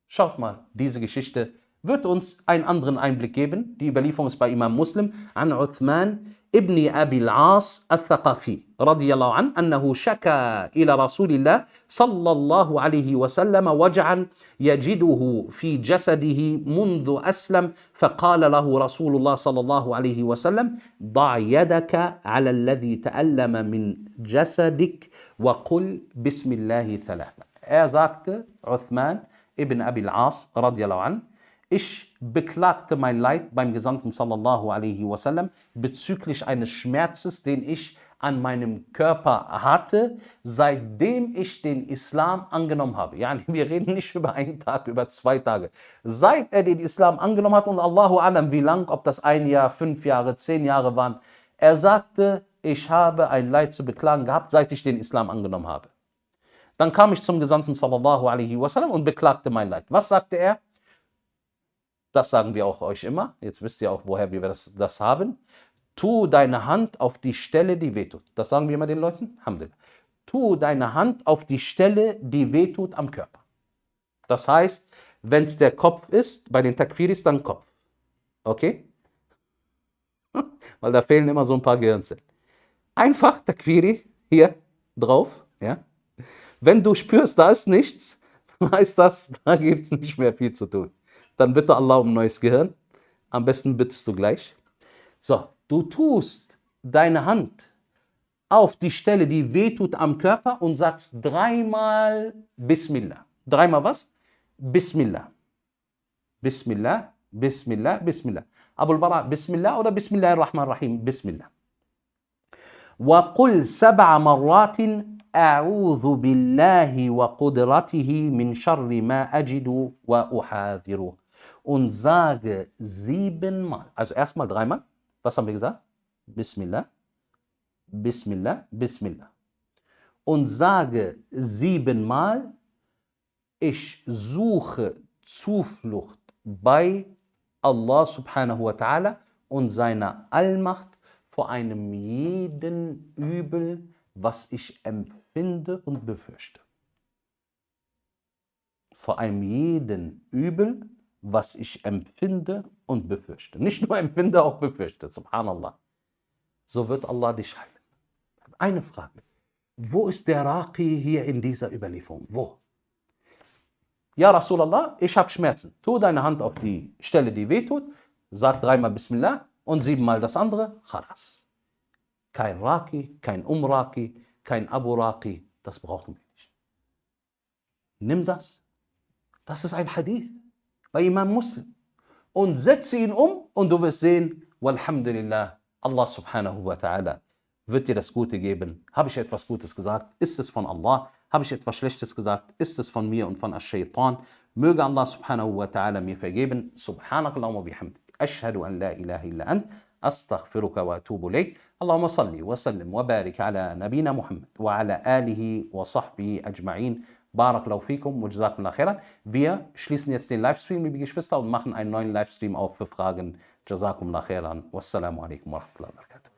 Schaut mal, diese Geschichte wird uns einen anderen Einblick geben. Die Überlieferung ist bei Imam Muslim an Uthman ابن أبي العاص الثقفي رضي الله عنه أنه شكى إلى رسول الله صلى الله عليه وسلم وجعا يجده في جسده منذ أسلم فقال له رسول الله صلى الله عليه وسلم ضع يدك على الذي تألم من جسدك وَقُلْ بِسْمِ اللَّهِ ثَلَاثًا Er sagte, Uthman ibn Abi al As, radiallahu an, ich beklagte mein Leid beim Gesandten sallallahu alaihi wasallam bezüglich eines Schmerzes, den ich an meinem Körper hatte, seitdem ich den Islam angenommen habe. Ja, wir reden nicht über einen Tag, über zwei Tage. Seit er den Islam angenommen hat und Allahu alam, wie lang, ob das ein Jahr, fünf Jahre, zehn Jahre waren, er sagte, ich habe ein Leid zu beklagen gehabt, seit ich den Islam angenommen habe. Dann kam ich zum Gesandten sallallahu alaihi wasallam und beklagte mein Leid. Was sagte er? Das sagen wir auch euch immer. Jetzt wisst ihr auch, woher wir das, das haben. Tu deine Hand auf die Stelle, die wehtut. Das sagen wir immer den Leuten. Alhamdulillah. Tu deine Hand auf die Stelle, die wehtut am Körper. Das heißt, wenn es der Kopf ist, bei den Takfiris dann Kopf. Okay? Weil da fehlen immer so ein paar Gehirnzellen einfach der Query hier drauf. Ja? Wenn du spürst, da ist nichts, dann heißt das, da gibt es nicht mehr viel zu tun. Dann bitte Allah um neues Gehirn. Am besten bittest du gleich. So, du tust deine Hand auf die Stelle, die wehtut am Körper und sagst dreimal Bismillah. Dreimal was? Bismillah. Bismillah, Bismillah, Bismillah. Abul Bara, Bismillah oder Bismillah ar-Rahman ar rahim Bismillah. وقل سبع مرات أعوذ بالله وقدرته من شر ما اجد وأحاذره und sage siebenmal. Also erstmal dreimal. Was haben wir gesagt? Bismillah, Bismillah, Bismillah. Und sage siebenmal, ich suche Zuflucht bei Allah subhanahu wa ta'ala und seiner Allmacht vor einem jeden Übel, was ich empfinde und befürchte. Vor einem jeden Übel, was ich empfinde und befürchte. Nicht nur empfinde, auch befürchte. Subhanallah. So wird Allah dich heilen. Eine Frage. Wo ist der Raqi hier in dieser Überlieferung? Wo? Ja, Rasulallah, ich habe Schmerzen. Tu deine Hand auf die Stelle, die wehtut. Sag dreimal Bismillah und siebenmal das andere, Haras. Kein Raki, kein Umraki, kein Aburaki, das brauchen wir nicht. Nimm das. Das ist ein Hadith bei Imam Muslim. Und setze ihn um und du wirst sehen, Walhamdulillah, Allah subhanahu wa ta'ala wird dir das Gute geben. Habe ich etwas Gutes gesagt? Ist es von Allah? Habe ich etwas Schlechtes gesagt? Ist es von mir und von Ash-Shaytan? Möge Allah subhanahu wa ta'ala mir vergeben. Subhanakallahu wa bihamd. أشهد أن لا إله إلا أنت أستغفرك وأتوب إليك اللهم صل وسلم وبارك على نبينا محمد وعلى آله وصحبه أجمعين بارك لو فيكم وجزاكم الله خيرا فيا schließen jetzt den Livestream wie شفستا und machen einen لايف ستريم أو في Fragen جزاكم الله خيرا والسلام عليكم ورحمه الله وبركاته